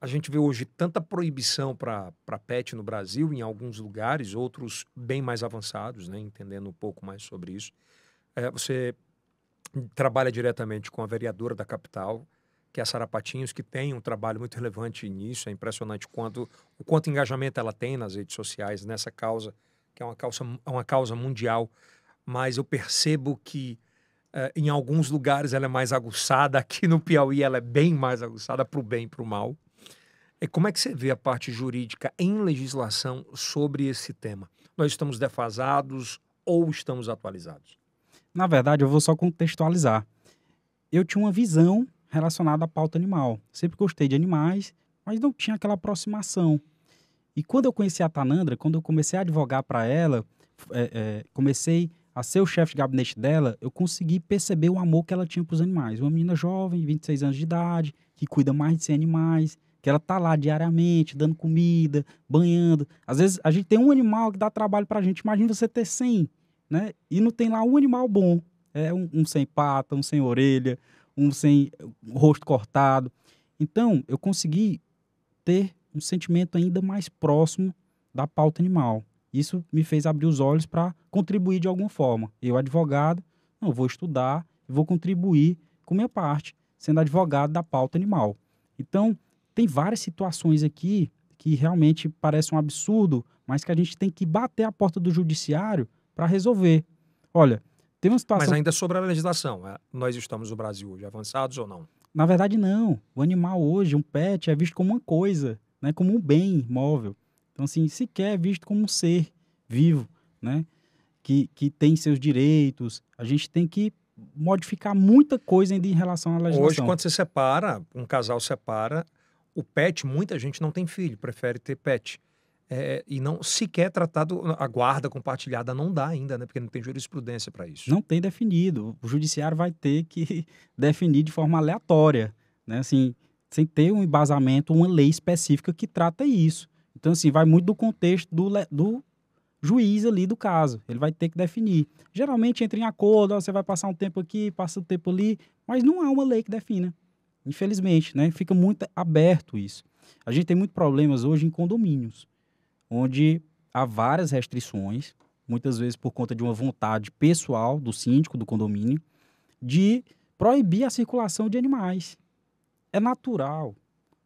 a gente vê hoje tanta proibição para PET no Brasil, em alguns lugares, outros bem mais avançados, né? entendendo um pouco mais sobre isso. É, você trabalha diretamente com a vereadora da capital, que é a Sara Patinhos, que tem um trabalho muito relevante nisso. É impressionante quanto, o quanto engajamento ela tem nas redes sociais nessa causa, que é uma causa, é uma causa mundial. Mas eu percebo que é, em alguns lugares ela é mais aguçada, aqui no Piauí ela é bem mais aguçada para o bem e para o mal. É como é que você vê a parte jurídica em legislação sobre esse tema? Nós estamos defasados ou estamos atualizados? Na verdade, eu vou só contextualizar. Eu tinha uma visão relacionada à pauta animal. Sempre gostei de animais, mas não tinha aquela aproximação. E quando eu conheci a Tanandra, quando eu comecei a advogar para ela, é, é, comecei a ser o chefe de gabinete dela, eu consegui perceber o amor que ela tinha para os animais. Uma menina jovem, 26 anos de idade, que cuida mais de 100 animais, que ela tá lá diariamente, dando comida, banhando. Às vezes a gente tem um animal que dá trabalho para a gente. Imagina você ter 100, né? E não tem lá um animal bom. É um, um sem pata, um sem orelha, um sem um rosto cortado. Então, eu consegui ter um sentimento ainda mais próximo da pauta animal. Isso me fez abrir os olhos para contribuir de alguma forma. Eu, advogado, não vou estudar, vou contribuir com minha parte, sendo advogado da pauta animal. Então, tem várias situações aqui que realmente parece um absurdo, mas que a gente tem que bater a porta do judiciário para resolver. Olha, tem uma situação. Mas ainda sobre a legislação, é, nós estamos no Brasil hoje avançados ou não? Na verdade, não. O animal hoje, um pet, é visto como uma coisa, né? como um bem móvel. Então, assim, sequer é visto como um ser vivo, né? que, que tem seus direitos. A gente tem que modificar muita coisa ainda em relação à legislação. Hoje, quando você separa, um casal separa, o pet, muita gente não tem filho, prefere ter pet. É, e não sequer tratado a guarda compartilhada não dá ainda, né? Porque não tem jurisprudência para isso. Não tem definido. O judiciário vai ter que definir de forma aleatória, né? Assim, sem ter um embasamento, uma lei específica que trata isso. Então, assim, vai muito do contexto do, do juiz ali do caso. Ele vai ter que definir. Geralmente entra em acordo, ó, você vai passar um tempo aqui, passa um tempo ali, mas não há uma lei que defina. Infelizmente, né? Fica muito aberto isso. A gente tem muitos problemas hoje em condomínios, onde há várias restrições, muitas vezes por conta de uma vontade pessoal do síndico do condomínio, de proibir a circulação de animais. É natural. O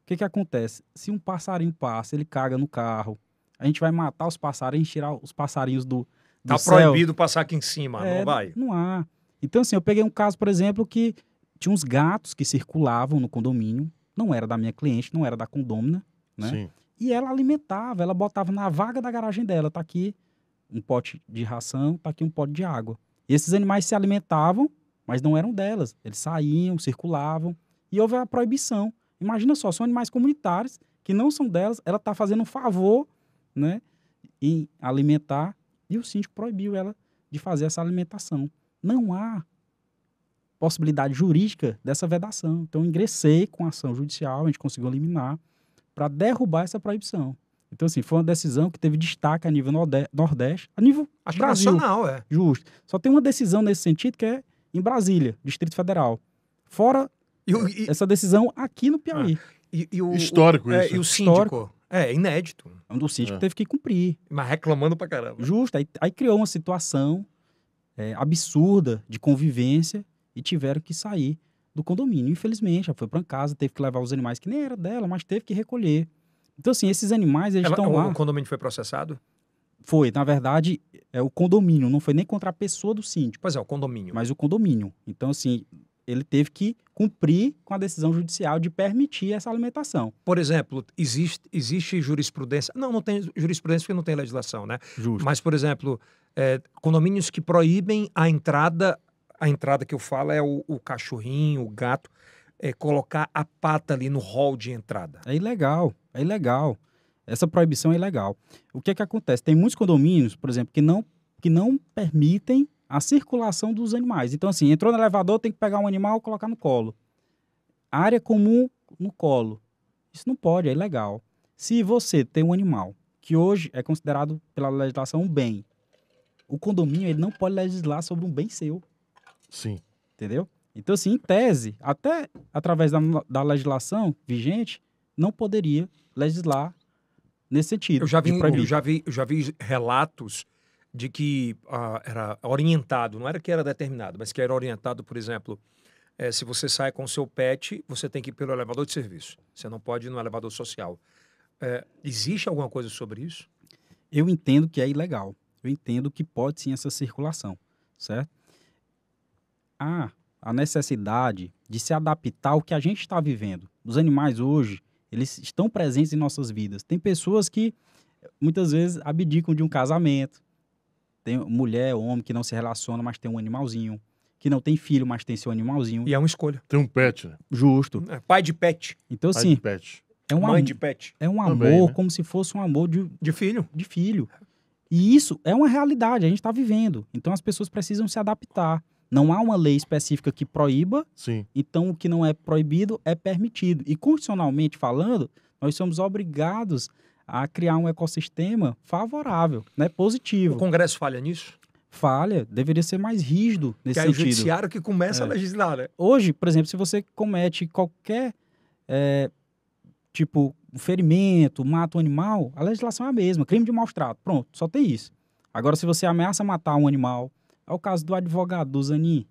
que, que acontece? Se um passarinho passa, ele caga no carro, a gente vai matar os passarinhos, tirar os passarinhos do, do tá céu. proibido passar aqui em cima, é, não vai? Não há. Então, assim, eu peguei um caso, por exemplo, que tinha uns gatos que circulavam no condomínio, não era da minha cliente, não era da condômina, né? Sim. E ela alimentava, ela botava na vaga da garagem dela, tá aqui um pote de ração, tá aqui um pote de água. E esses animais se alimentavam, mas não eram delas. Eles saíam, circulavam e houve a proibição. Imagina só, são animais comunitários que não são delas, ela tá fazendo um favor, né, em alimentar e o síndico proibiu ela de fazer essa alimentação. Não há possibilidade jurídica dessa vedação. Então, ingressei com ação judicial, a gente conseguiu eliminar, para derrubar essa proibição. Então, assim, foi uma decisão que teve destaque a nível Nordeste, a nível Acho Brasil. nacional, é. Justo. Só tem uma decisão nesse sentido que é em Brasília, Distrito Federal. Fora e... essa decisão aqui no Piauí. Ah, e, e o, Histórico o, é, isso. e o síndico. Histórico. É, inédito. É um do síndico é. teve que cumprir. Mas reclamando pra caramba. Justo. Aí, aí criou uma situação é, absurda de convivência e tiveram que sair do condomínio. Infelizmente, ela foi para casa, teve que levar os animais que nem era dela, mas teve que recolher. Então, assim, esses animais, eles ela, estão o, lá... O condomínio foi processado? Foi, na verdade, é o condomínio, não foi nem contra a pessoa do síndico. Pois é, o condomínio. Mas o condomínio. Então, assim, ele teve que cumprir com a decisão judicial de permitir essa alimentação. Por exemplo, existe, existe jurisprudência. Não, não tem jurisprudência porque não tem legislação, né? Justo. Mas, por exemplo, é, condomínios que proíbem a entrada a entrada que eu falo é o, o cachorrinho, o gato, é colocar a pata ali no hall de entrada. É ilegal, é ilegal. Essa proibição é ilegal. O que é que acontece? Tem muitos condomínios, por exemplo, que não, que não permitem a circulação dos animais. Então, assim, entrou no elevador, tem que pegar um animal e colocar no colo. Área comum no colo. Isso não pode, é ilegal. Se você tem um animal que hoje é considerado pela legislação um bem, o condomínio ele não pode legislar sobre um bem seu. Sim. Entendeu? Então, assim, em tese, até através da, da legislação vigente, não poderia legislar nesse sentido. Eu já vi, eu já vi, eu já vi relatos de que ah, era orientado, não era que era determinado, mas que era orientado, por exemplo, é, se você sai com seu pet, você tem que ir pelo elevador de serviço. Você não pode ir no elevador social. É, existe alguma coisa sobre isso? Eu entendo que é ilegal. Eu entendo que pode sim essa circulação, certo? há a necessidade de se adaptar ao que a gente está vivendo. Os animais hoje, eles estão presentes em nossas vidas. Tem pessoas que muitas vezes abdicam de um casamento. Tem mulher, homem que não se relaciona, mas tem um animalzinho. Que não tem filho, mas tem seu animalzinho. E é uma escolha. Tem um pet, né? Justo. É, pai de pet. Então, pai de assim, pet. É um Mãe de pet. É um amor Também, né? como se fosse um amor de, de filho. De filho. E isso é uma realidade, a gente está vivendo. Então as pessoas precisam se adaptar. Não há uma lei específica que proíba, Sim. então o que não é proibido é permitido. E constitucionalmente falando, nós somos obrigados a criar um ecossistema favorável, né, positivo. O Congresso falha nisso? Falha, deveria ser mais rígido nesse que é é o judiciário que começa é. a legislar, né? Hoje, por exemplo, se você comete qualquer é, tipo ferimento, mata um animal, a legislação é a mesma, crime de maus-trato, pronto, só tem isso. Agora, se você ameaça matar um animal, é o caso do advogado, do Zanin,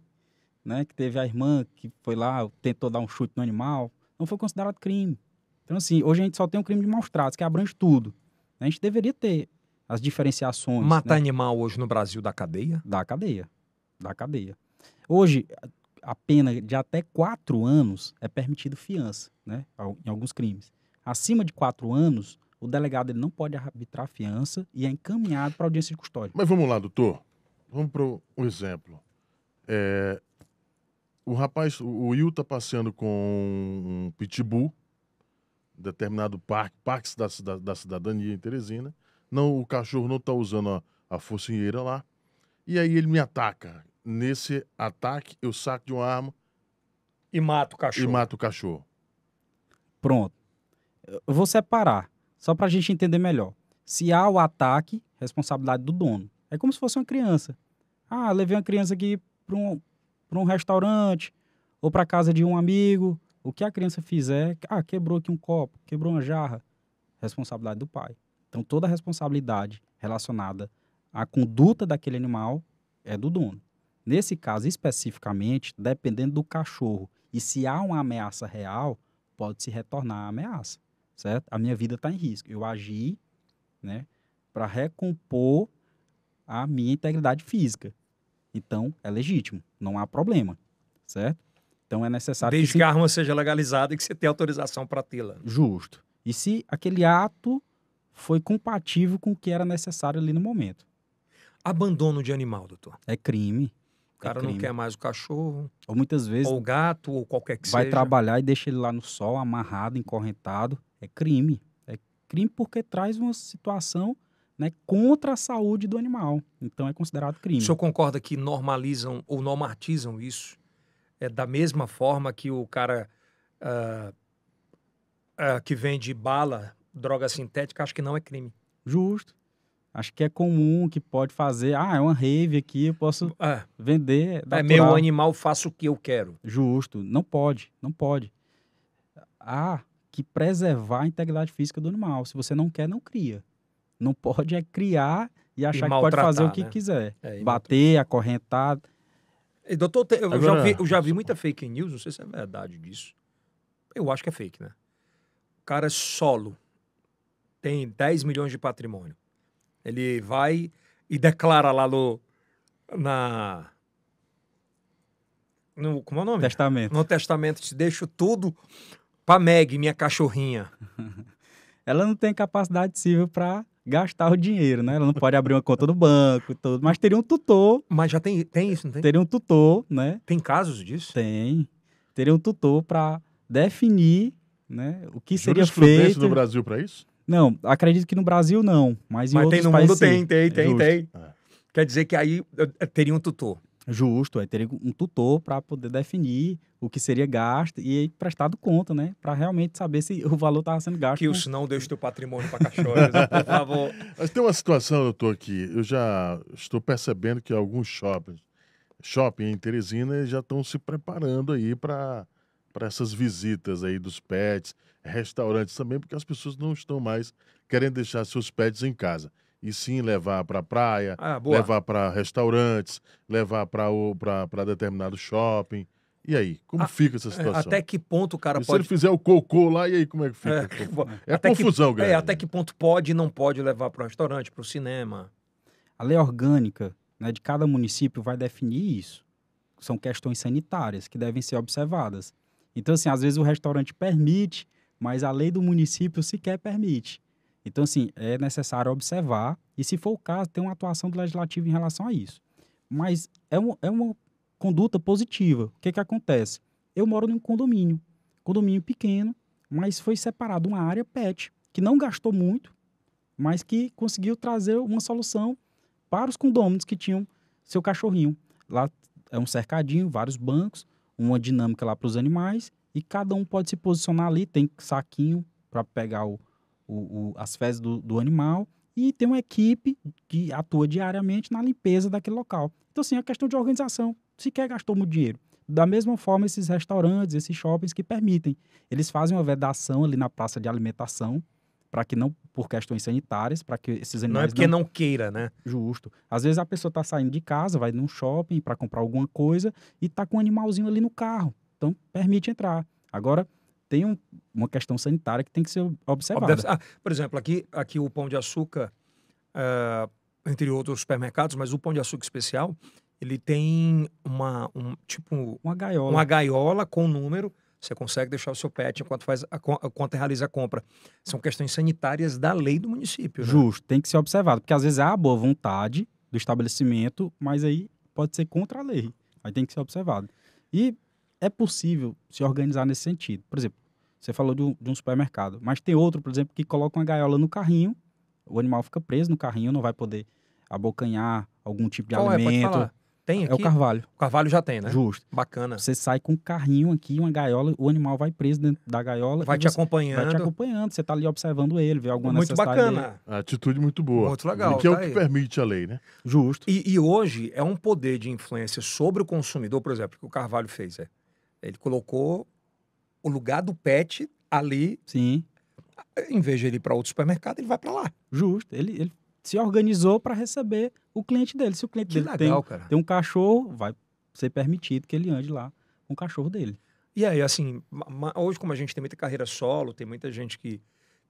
né? Que teve a irmã que foi lá, tentou dar um chute no animal. Não foi considerado crime. Então, assim, hoje a gente só tem um crime de maus tratos, que abrange tudo. Né. A gente deveria ter as diferenciações. Matar né? animal hoje no Brasil da cadeia? Da cadeia. Da cadeia. Hoje, a pena de até quatro anos é permitido fiança, né? Em alguns crimes. Acima de quatro anos, o delegado ele não pode arbitrar fiança e é encaminhado para audiência de custódia. Mas vamos lá, doutor vamos para o exemplo. É, o rapaz, o Will tá passeando com um pitbull, determinado parque, parques da, da, da cidadania em Teresina. Não, o cachorro não tá usando a, a focinheira lá. E aí ele me ataca. Nesse ataque, eu saco de uma arma. E mato o cachorro. E mato o cachorro. Pronto. Eu vou separar, só para a gente entender melhor. Se há o ataque, responsabilidade do dono. É como se fosse uma criança. Ah, levei uma criança aqui para um, um restaurante ou para casa de um amigo. O que a criança fizer, ah, quebrou aqui um copo, quebrou uma jarra. Responsabilidade do pai. Então, toda a responsabilidade relacionada à conduta daquele animal é do dono. Nesse caso especificamente, dependendo do cachorro e se há uma ameaça real, pode se retornar a ameaça, certo? A minha vida está em risco. Eu agi, né, para recompor a minha integridade física. Então, é legítimo, não há problema, certo? Então, é necessário... Desde que, que a arma seja legalizada e que você tenha autorização para tê-la. Justo. E se aquele ato foi compatível com o que era necessário ali no momento. Abandono de animal, doutor. É crime. O cara é crime. não quer mais o cachorro. Ou muitas vezes. Ou o gato, ou qualquer que vai seja. Vai trabalhar e deixa ele lá no sol, amarrado, encorrentado. É crime. É crime porque traz uma situação né, contra a saúde do animal. Então é considerado crime. O senhor concorda que normalizam ou normatizam isso? É da mesma forma que o cara uh, uh, que vende bala, droga sintética, acho que não é crime. Justo. Acho que é comum que pode fazer. Ah, é uma rave aqui, eu posso é. vender. Natural. É meu animal, faço o que eu quero. Justo. Não pode, não pode. Há que preservar a integridade física do animal. Se você não quer, não cria. Não pode é criar e achar e que pode fazer o que né? quiser. É, Bater, acorrentar. E, doutor, eu, Agora, já vi, eu já vi muita fake news, não sei se é verdade disso. Eu acho que é fake, né? O cara é solo, tem 10 milhões de patrimônio. Ele vai e declara lá no. Na, no, como é o nome? Testamento. No testamento, te deixo tudo pra Meg, minha cachorrinha. Ela não tem capacidade civil para gastar o dinheiro, né? Ela não pode abrir uma conta no banco, tudo, mas teria um tutor. Mas já tem, tem isso, não tem? Teria um tutor, né? Tem casos disso? Tem. Teria um tutor para definir, né, o que seria feito. no Brasil para isso? Não, acredito que no Brasil não, mas, mas em tem no mundo tem, tem, tem, Justo. tem. É. Quer dizer que aí eh, teria um tutor. Justo, aí teria um tutor para poder definir o que seria gasto e prestado conta, né? Para realmente saber se o valor estava sendo gasto. Que os não o teu patrimônio para cachorros, por favor. Mas tem uma situação, doutor, aqui. Eu já estou percebendo que alguns shoppings, shopping em Teresina, já estão se preparando aí para essas visitas aí dos pets, restaurantes também, porque as pessoas não estão mais querendo deixar seus pets em casa e sim levar para praia, ah, levar para restaurantes, levar para determinado shopping. E aí, como a, fica essa situação? Até que ponto o cara e pode. Se ele fizer o cocô lá, e aí como é que fica? É, é confusão, galera. É, até que ponto pode e não pode levar para o restaurante, para o cinema? A lei orgânica né, de cada município vai definir isso. São questões sanitárias que devem ser observadas. Então, assim, às vezes o restaurante permite, mas a lei do município sequer permite. Então, assim, é necessário observar e, se for o caso, ter uma atuação do legislativo em relação a isso. Mas é, um, é uma conduta positiva. O que, que acontece? Eu moro num condomínio, condomínio pequeno, mas foi separado uma área PET, que não gastou muito, mas que conseguiu trazer uma solução para os condôminos que tinham seu cachorrinho. Lá é um cercadinho, vários bancos, uma dinâmica lá para os animais, e cada um pode se posicionar ali, tem saquinho para pegar o, o, o, as fezes do, do animal, e tem uma equipe que atua diariamente na limpeza daquele local. Então, assim, é questão de organização sequer gastou muito dinheiro. Da mesma forma, esses restaurantes, esses shoppings que permitem. Eles fazem uma vedação ali na praça de alimentação, para que não, por questões sanitárias, para que esses animais. Não é porque não... não, queira, né? Justo. Às vezes a pessoa está saindo de casa, vai num shopping para comprar alguma coisa e está com um animalzinho ali no carro. Então, permite entrar. Agora, tem um, uma questão sanitária que tem que ser observada. Ah, por exemplo, aqui, aqui o Pão de Açúcar, uh, entre outros supermercados, mas o Pão de Açúcar especial, ele tem uma um tipo uma gaiola, uma gaiola com número. Você consegue deixar o seu pet enquanto faz a, enquanto realiza a compra. São questões sanitárias da lei do município. Né? Justo, tem que ser observado, porque às vezes há a boa vontade do estabelecimento, mas aí pode ser contra a lei. Aí tem que ser observado. E é possível se organizar nesse sentido. Por exemplo, você falou de um, de um supermercado, mas tem outro, por exemplo, que coloca uma gaiola no carrinho, o animal fica preso no carrinho, não vai poder abocanhar algum tipo de Qual é? alimento. É? Tem aqui? É o carvalho. O carvalho já tem, né? Justo. Bacana. Você sai com um carrinho aqui, uma gaiola, o animal vai preso dentro da gaiola. Vai te acompanhando. Vai te acompanhando, você tá ali observando ele, vê alguma muito necessidade. Muito bacana. Dele. Atitude muito boa. Muito legal. E que tá é o tá que aí. permite a lei, né? Justo. E, e, hoje é um poder de influência sobre o consumidor, por exemplo, que o Carvalho fez. É, ele colocou o lugar do pet ali. Sim em vez de ele ir para outro supermercado, ele vai para lá. Justo. Ele, ele se organizou para receber o cliente dele. Se o cliente dele legal, tem, tem, um cachorro, vai ser permitido que ele ande lá com o cachorro dele. E aí, assim, hoje como a gente tem muita carreira solo, tem muita gente que,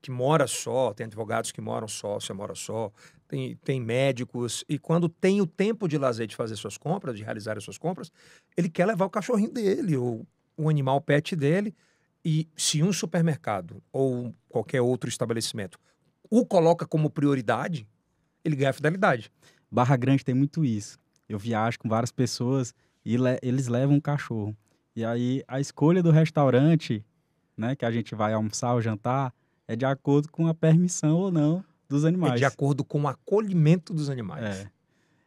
que mora só, tem advogados que moram só, você mora só, tem, tem médicos, e quando tem o tempo de lazer de fazer suas compras, de realizar as suas compras, ele quer levar o cachorrinho dele, ou o animal pet dele, e se um supermercado ou qualquer outro estabelecimento o coloca como prioridade, ele ganha fidelidade. Barra Grande tem muito isso. Eu viajo com várias pessoas e le eles levam um cachorro. E aí a escolha do restaurante, né, que a gente vai almoçar ou jantar, é de acordo com a permissão ou não dos animais. É de acordo com o acolhimento dos animais. É.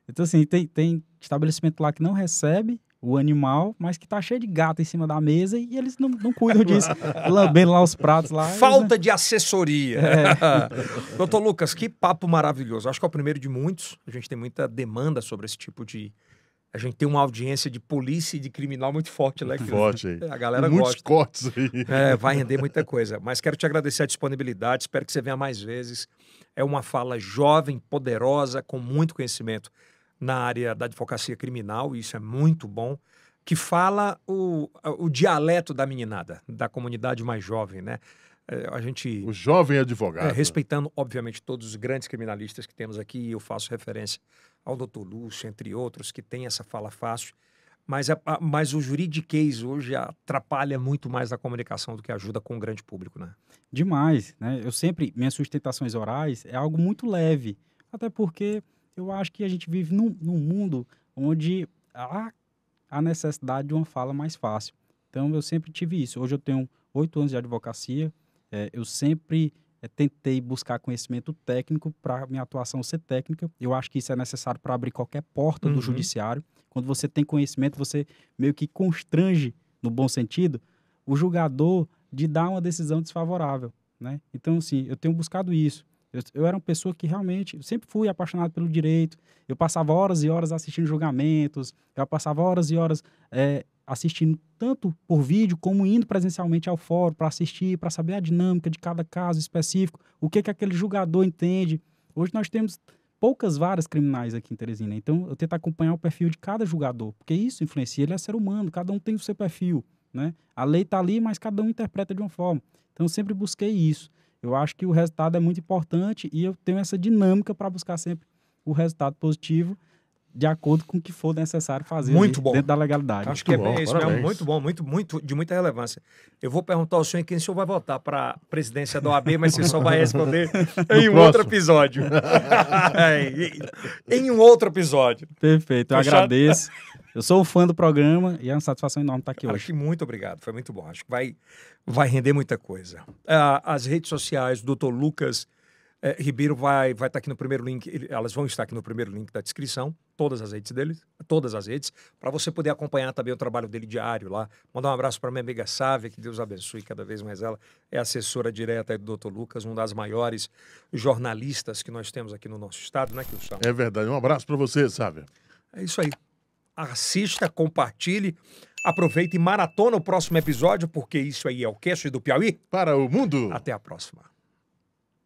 Então, assim, tem, tem estabelecimento lá que não recebe o animal, mas que tá cheio de gato em cima da mesa e eles não, não cuidam disso, lambendo lá os pratos lá. Falta né? de assessoria. É. Doutor Lucas, que papo maravilhoso. Acho que é o primeiro de muitos. A gente tem muita demanda sobre esse tipo de. A gente tem uma audiência de polícia e de criminal muito forte, né? Forte aí. A galera Muitos gosta. cortes aí. É, vai render muita coisa. Mas quero te agradecer a disponibilidade, espero que você venha mais vezes. É uma fala jovem, poderosa, com muito conhecimento na área da advocacia criminal, isso é muito bom, que fala o, o dialeto da meninada, da comunidade mais jovem, né? É, a gente. O jovem advogado. É, respeitando, obviamente, todos os grandes criminalistas que temos aqui, eu faço referência ao doutor Lúcio, entre outros, que tem essa fala fácil. Mas, a, mas o juridiquês hoje atrapalha muito mais na comunicação do que ajuda com o grande público, né? Demais, né? Eu sempre, minhas sustentações orais é algo muito leve, até porque eu acho que a gente vive num, num mundo onde há a necessidade de uma fala mais fácil. Então, eu sempre tive isso. Hoje eu tenho oito anos de advocacia, é, eu sempre é, tentei buscar conhecimento técnico para minha atuação ser técnica. Eu acho que isso é necessário para abrir qualquer porta uhum. do judiciário. Quando você tem conhecimento, você meio que constrange, no bom sentido, o julgador de dar uma decisão desfavorável. Né? Então, assim, eu tenho buscado isso. Eu, eu era uma pessoa que realmente sempre fui apaixonado pelo direito. Eu passava horas e horas assistindo julgamentos, eu passava horas e horas é, assistindo tanto por vídeo como indo presencialmente ao fórum para assistir, para saber a dinâmica de cada caso específico, o que, que aquele julgador entende. Hoje nós temos poucas varas criminais aqui em Teresina, então eu tento acompanhar o perfil de cada julgador, porque isso influencia, ele é ser humano, cada um tem o seu perfil. Né? A lei está ali, mas cada um interpreta de uma forma. Então eu sempre busquei isso. Eu acho que o resultado é muito importante e eu tenho essa dinâmica para buscar sempre o resultado positivo de acordo com o que for necessário fazer muito bom. dentro da legalidade. Acho muito que é bom, é isso é muito bom, muito, muito, de muita relevância. Eu vou perguntar ao senhor em quem o senhor vai votar para a presidência da OAB, mas você só vai responder em um outro episódio. É, em um outro episódio. Perfeito, eu Fechado? Tá agradeço. Eu sou um fã do programa e é uma satisfação enorme estar aqui Acho hoje. muito obrigado, foi muito bom. Acho que vai, vai render muita coisa. Ah, as redes sociais do Dr. Lucas eh, Ribeiro vai vai estar tá aqui no primeiro link, ele, elas vão estar aqui no primeiro link da descrição, todas as redes dele, todas as redes, para você poder acompanhar também o trabalho dele diário lá. Mandar um abraço para minha amiga Sávia, que Deus abençoe cada vez mais ela. É assessora direta do Dr. Lucas, uma das maiores jornalistas que nós temos aqui no nosso estado, né, Cristiano? É verdade. Um abraço para você, Sávia. É isso aí assista, compartilhe. Aproveite e maratona o próximo episódio, porque isso aí é o queixo do Piauí. Para o mundo. Até a próxima.